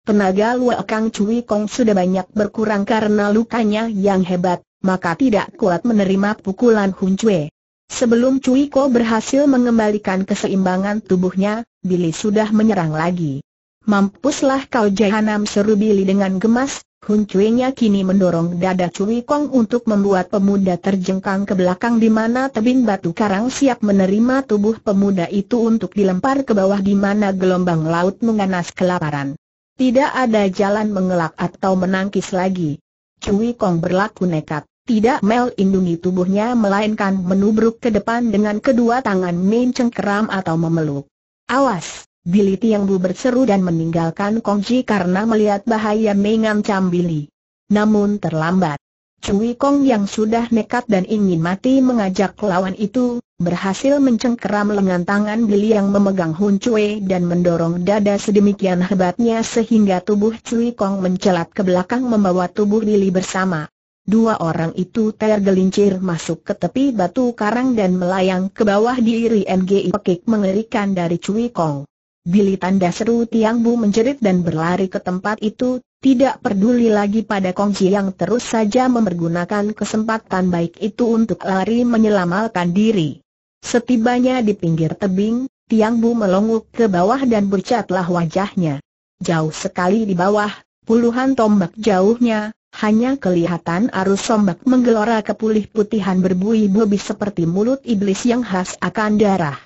Speaker 1: Tenaga luar Kang Cui Kong sudah banyak berkurang karena lukanya yang hebat, maka tidak kuat menerima pukulan Hun Cui. Sebelum Cui Kong berhasil mengembalikan keseimbangan tubuhnya, Billy sudah menyerang lagi. Mampuslah kau jahanam seru Billy dengan gemas, Hun Cuinya kini mendorong dada Cui Kong untuk membuat pemuda terjengkang ke belakang di mana tebing batu karang siap menerima tubuh pemuda itu untuk dilempar ke bawah di mana gelombang laut menganas kelaparan. Tidak ada jalan mengelak atau menangkis lagi. Cui Kong berlaku nekat, tidak melindungi tubuhnya melainkan menubruk ke depan dengan kedua tangan mencengkeram atau memeluk. Awas! Billy Bu berseru dan meninggalkan Kong Ji karena melihat bahaya mengancam Billy. Namun terlambat. Cui Kong yang sudah nekat dan ingin mati mengajak lawan itu, berhasil mencengkeram lengan tangan Billy yang memegang Hun Cui dan mendorong dada sedemikian hebatnya sehingga tubuh Cui Kong mencelat ke belakang membawa tubuh Billy bersama. Dua orang itu tergelincir masuk ke tepi batu karang dan melayang ke bawah diri NGI pekik mengerikan dari Cui Kong. Billy tanda seru Tiang Bu menjerit dan berlari ke tempat itu, tidak peduli lagi pada Kong Kongsi yang terus saja mempergunakan kesempatan baik itu untuk lari menyelamatkan diri. Setibanya di pinggir tebing, Tiang Bu melonguk ke bawah dan bercatlah wajahnya. Jauh sekali di bawah, puluhan tombak jauhnya, hanya kelihatan arus tombak menggelora ke pulih putihan berbuih bubi seperti mulut iblis yang khas akan darah.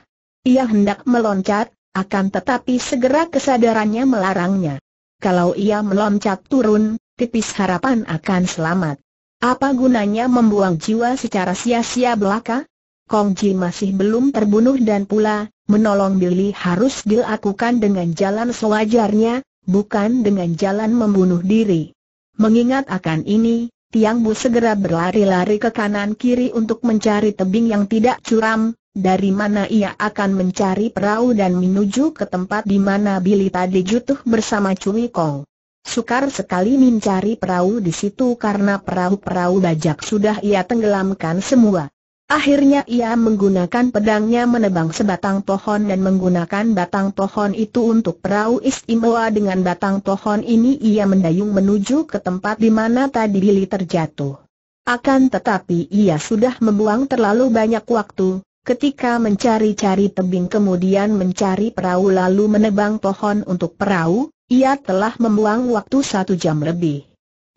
Speaker 1: Ia hendak meloncat, akan tetapi segera kesadarannya melarangnya. Kalau ia meloncat turun, tipis harapan akan selamat. Apa gunanya membuang jiwa secara sia-sia belaka? Kong Ji masih belum terbunuh dan pula, menolong Billy harus dilakukan dengan jalan sewajarnya, bukan dengan jalan membunuh diri. Mengingat akan ini, Tiang Bu segera berlari-lari ke kanan kiri untuk mencari tebing yang tidak curam, dari mana ia akan mencari perahu dan menuju ke tempat di mana Billy tadi jutuh bersama Cui Kong. Sukar sekali mencari perahu di situ karena perahu-perahu bajak sudah ia tenggelamkan semua. Akhirnya ia menggunakan pedangnya menebang sebatang pohon dan menggunakan batang pohon itu untuk perahu istimewa dengan batang pohon ini ia mendayung menuju ke tempat di mana tadi Billy terjatuh. Akan tetapi ia sudah membuang terlalu banyak waktu, Ketika mencari-cari tebing kemudian mencari perahu lalu menebang pohon untuk perahu, ia telah membuang waktu satu jam lebih.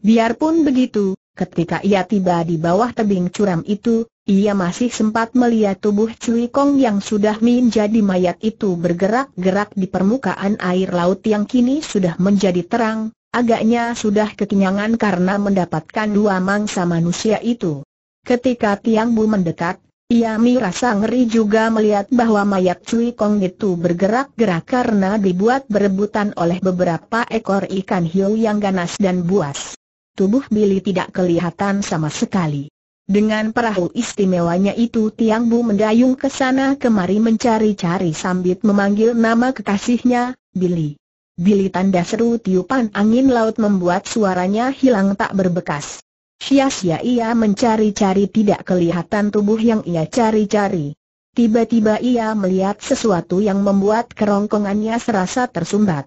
Speaker 1: Biarpun begitu, ketika ia tiba di bawah tebing curam itu, ia masih sempat melihat tubuh Cui Kong yang sudah menjadi mayat itu bergerak-gerak di permukaan air laut yang kini sudah menjadi terang, agaknya sudah kekenyangan karena mendapatkan dua mangsa manusia itu. Ketika Tiang Bu mendekat, Yami rasa ngeri juga melihat bahwa mayat Cui Kong itu bergerak-gerak karena dibuat berebutan oleh beberapa ekor ikan hiu yang ganas dan buas. Tubuh Billy tidak kelihatan sama sekali. Dengan perahu istimewanya itu Tiang Bu mendayung ke sana kemari mencari-cari sambil memanggil nama kekasihnya, Billy. Billy tanda seru tiupan angin laut membuat suaranya hilang tak berbekas. Sia-sia ia mencari-cari tidak kelihatan tubuh yang ia cari-cari. Tiba-tiba ia melihat sesuatu yang membuat kerongkongannya serasa tersumbat.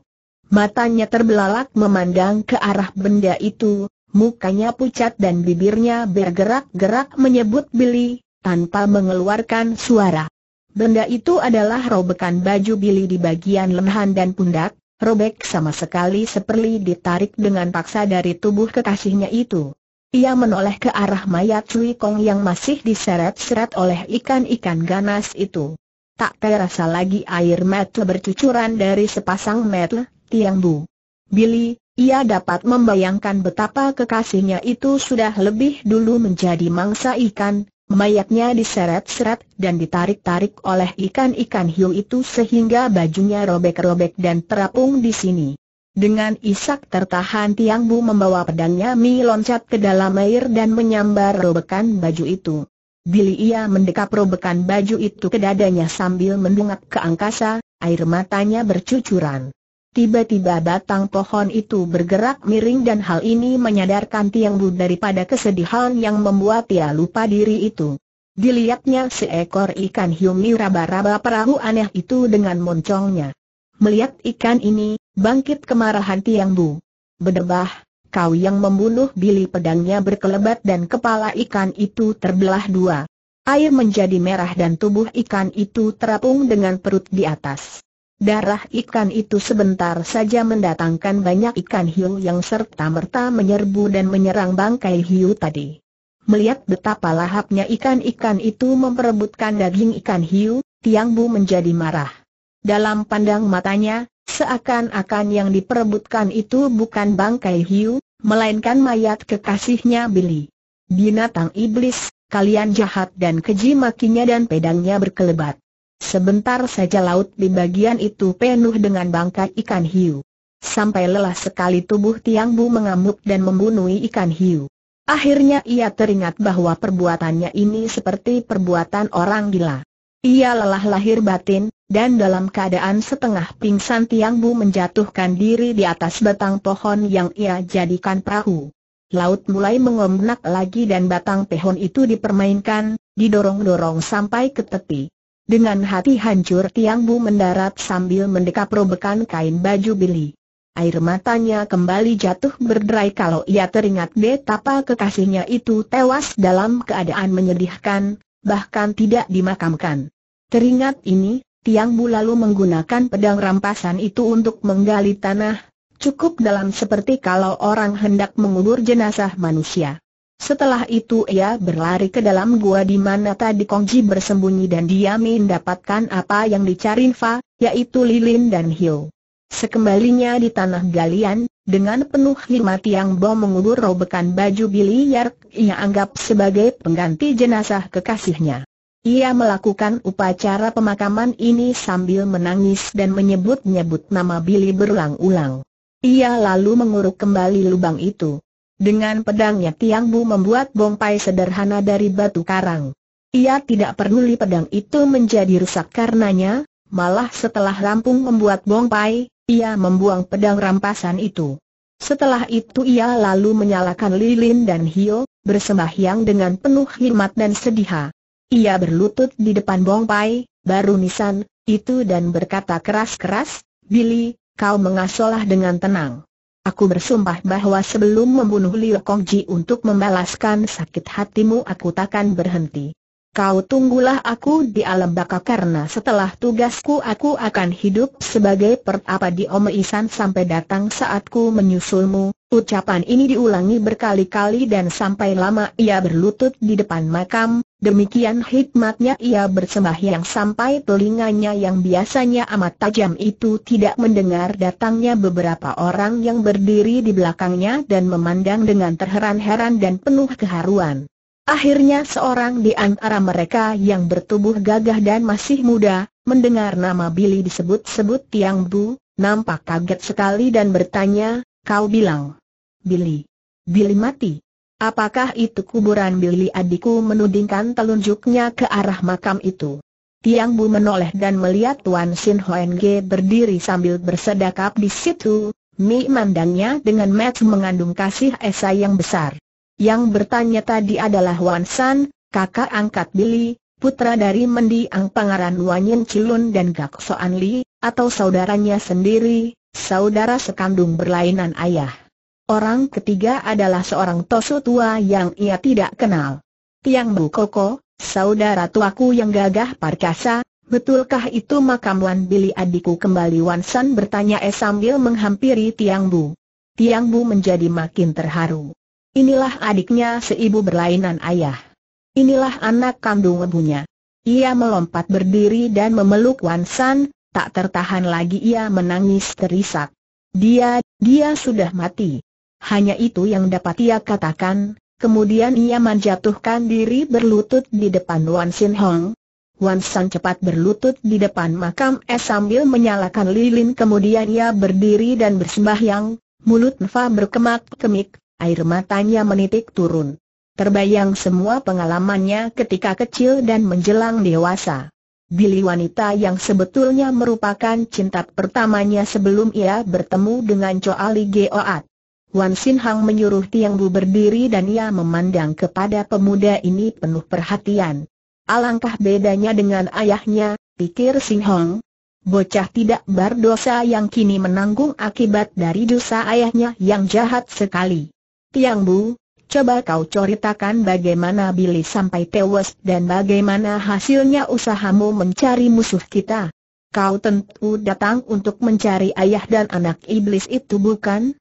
Speaker 1: Matanya terbelalak memandang ke arah benda itu, mukanya pucat dan bibirnya bergerak-gerak menyebut Billy, tanpa mengeluarkan suara. Benda itu adalah robekan baju Billy di bagian lengan dan pundak, robek sama sekali seperti ditarik dengan paksa dari tubuh kekasihnya itu. Ia menoleh ke arah mayat Cui Kong yang masih diseret-seret oleh ikan-ikan ganas itu. Tak terasa lagi air mata bercucuran dari sepasang metal Tiang Bu. Billy, ia dapat membayangkan betapa kekasihnya itu sudah lebih dulu menjadi mangsa ikan, mayatnya diseret-seret dan ditarik-tarik oleh ikan-ikan hiu itu sehingga bajunya robek-robek dan terapung di sini. Dengan isak tertahan Tiang Bu membawa pedangnya Mi loncat ke dalam air dan menyambar robekan baju itu. Bila ia mendekap robekan baju itu ke dadanya sambil mendungak ke angkasa, air matanya bercucuran. Tiba-tiba batang pohon itu bergerak miring dan hal ini menyadarkan Tiang Bu daripada kesedihan yang membuat ia lupa diri itu. Dilihatnya seekor ikan hiu miraba raba perahu aneh itu dengan moncongnya. Melihat ikan ini, Bangkit kemarahan Tiang Bu. Bedebah, kau yang membunuh bili pedangnya berkelebat dan kepala ikan itu terbelah dua. Air menjadi merah dan tubuh ikan itu terapung dengan perut di atas. Darah ikan itu sebentar saja mendatangkan banyak ikan hiu yang serta-merta menyerbu dan menyerang bangkai hiu tadi. Melihat betapa lahapnya ikan-ikan itu memperebutkan daging ikan hiu, Tiang Bu menjadi marah. Dalam pandang matanya, Seakan-akan yang diperebutkan itu bukan bangkai hiu, melainkan mayat kekasihnya Billy. Binatang iblis, kalian jahat dan keji makinya dan pedangnya berkelebat. Sebentar saja laut di bagian itu penuh dengan bangkai ikan hiu. Sampai lelah sekali tubuh Tiang Bu mengamuk dan membunuh ikan hiu. Akhirnya ia teringat bahwa perbuatannya ini seperti perbuatan orang gila. Ia lelah lahir batin, dan dalam keadaan setengah pingsan Tiang Bu menjatuhkan diri di atas batang pohon yang ia jadikan perahu. Laut mulai mengombnak lagi dan batang pohon itu dipermainkan, didorong-dorong sampai ke tepi. Dengan hati hancur Tiang Bu mendarat sambil mendekap robekan kain baju Billy. Air matanya kembali jatuh berderai kalau ia teringat betapa kekasihnya itu tewas dalam keadaan menyedihkan, bahkan tidak dimakamkan. Teringat ini, Tiang Bu lalu menggunakan pedang rampasan itu untuk menggali tanah, cukup dalam seperti kalau orang hendak mengubur jenazah manusia. Setelah itu ia berlari ke dalam gua di mana tadi Kong Ji bersembunyi dan dia mendapatkan apa yang dicari Fa, yaitu lilin dan hiu. Sekembalinya di tanah galian, dengan penuh hikmat Tiang Bo mengubur robekan baju biliar ia anggap sebagai pengganti jenazah kekasihnya. Ia melakukan upacara pemakaman ini sambil menangis dan menyebut-nyebut nama Billy berulang-ulang. Ia lalu menguruk kembali lubang itu. Dengan pedangnya Tiang Bu membuat bongpai sederhana dari batu karang. Ia tidak peduli pedang itu menjadi rusak karenanya, malah setelah rampung membuat bongpai, ia membuang pedang rampasan itu. Setelah itu ia lalu menyalakan lilin dan hio, bersembahyang dengan penuh hikmat dan sedihah. Ia berlutut di depan Pai, baru nisan, itu dan berkata keras-keras, Billy, kau mengasolah dengan tenang. Aku bersumpah bahwa sebelum membunuh Liu Kongji untuk membalaskan sakit hatimu aku takkan berhenti. Kau tunggulah aku di alam baka karena setelah tugasku aku akan hidup sebagai pertapa di Omeisan sampai datang saatku menyusulmu. Ucapan ini diulangi berkali-kali dan sampai lama ia berlutut di depan makam, Demikian hikmatnya ia bersembahyang sampai telinganya yang biasanya amat tajam itu tidak mendengar datangnya beberapa orang yang berdiri di belakangnya dan memandang dengan terheran-heran dan penuh keharuan. Akhirnya seorang di antara mereka yang bertubuh gagah dan masih muda, mendengar nama Billy disebut-sebut Tiang Bu, nampak kaget sekali dan bertanya, kau bilang, Billy, Billy mati. Apakah itu kuburan Billy adikku menudingkan telunjuknya ke arah makam itu? Tiang Bu menoleh dan melihat Tuan Sin Hoen Ge berdiri sambil bersedakap di situ, mi mandangnya dengan match mengandung kasih esai yang besar. Yang bertanya tadi adalah Wan San, kakak angkat Billy, putra dari mendiang pangeran Wanyin Cilun dan Gak Soan Li, atau saudaranya sendiri, saudara sekandung berlainan ayah. Orang ketiga adalah seorang tosu tua yang ia tidak kenal. Tiang Bu Koko, saudara tuaku yang gagah perkasa, betulkah itu makam Wan Bili adikku kembali Wan San bertanya eh sambil menghampiri Tiang Bu. Tiang Bu menjadi makin terharu. Inilah adiknya seibu berlainan ayah. Inilah anak kandung ibunya. Ia melompat berdiri dan memeluk Wan San, tak tertahan lagi ia menangis terisak. Dia, dia sudah mati. Hanya itu yang dapat ia katakan, kemudian ia menjatuhkan diri berlutut di depan Wan Sin Hong. Wan Sang cepat berlutut di depan makam es sambil menyalakan lilin kemudian ia berdiri dan bersembahyang, mulut Nfa berkemak-kemik, air matanya menitik turun. Terbayang semua pengalamannya ketika kecil dan menjelang dewasa. Bili wanita yang sebetulnya merupakan cinta pertamanya sebelum ia bertemu dengan Choali Geoat. Wan Sin Hang menyuruh Tiang Bu berdiri dan ia memandang kepada pemuda ini penuh perhatian. Alangkah bedanya dengan ayahnya, pikir Sin Hong. Bocah tidak berdosa yang kini menanggung akibat dari dosa ayahnya yang jahat sekali. Tiang Bu, coba kau ceritakan bagaimana Billy sampai tewas dan bagaimana hasilnya usahamu mencari musuh kita. Kau tentu datang untuk mencari ayah dan anak iblis itu bukan?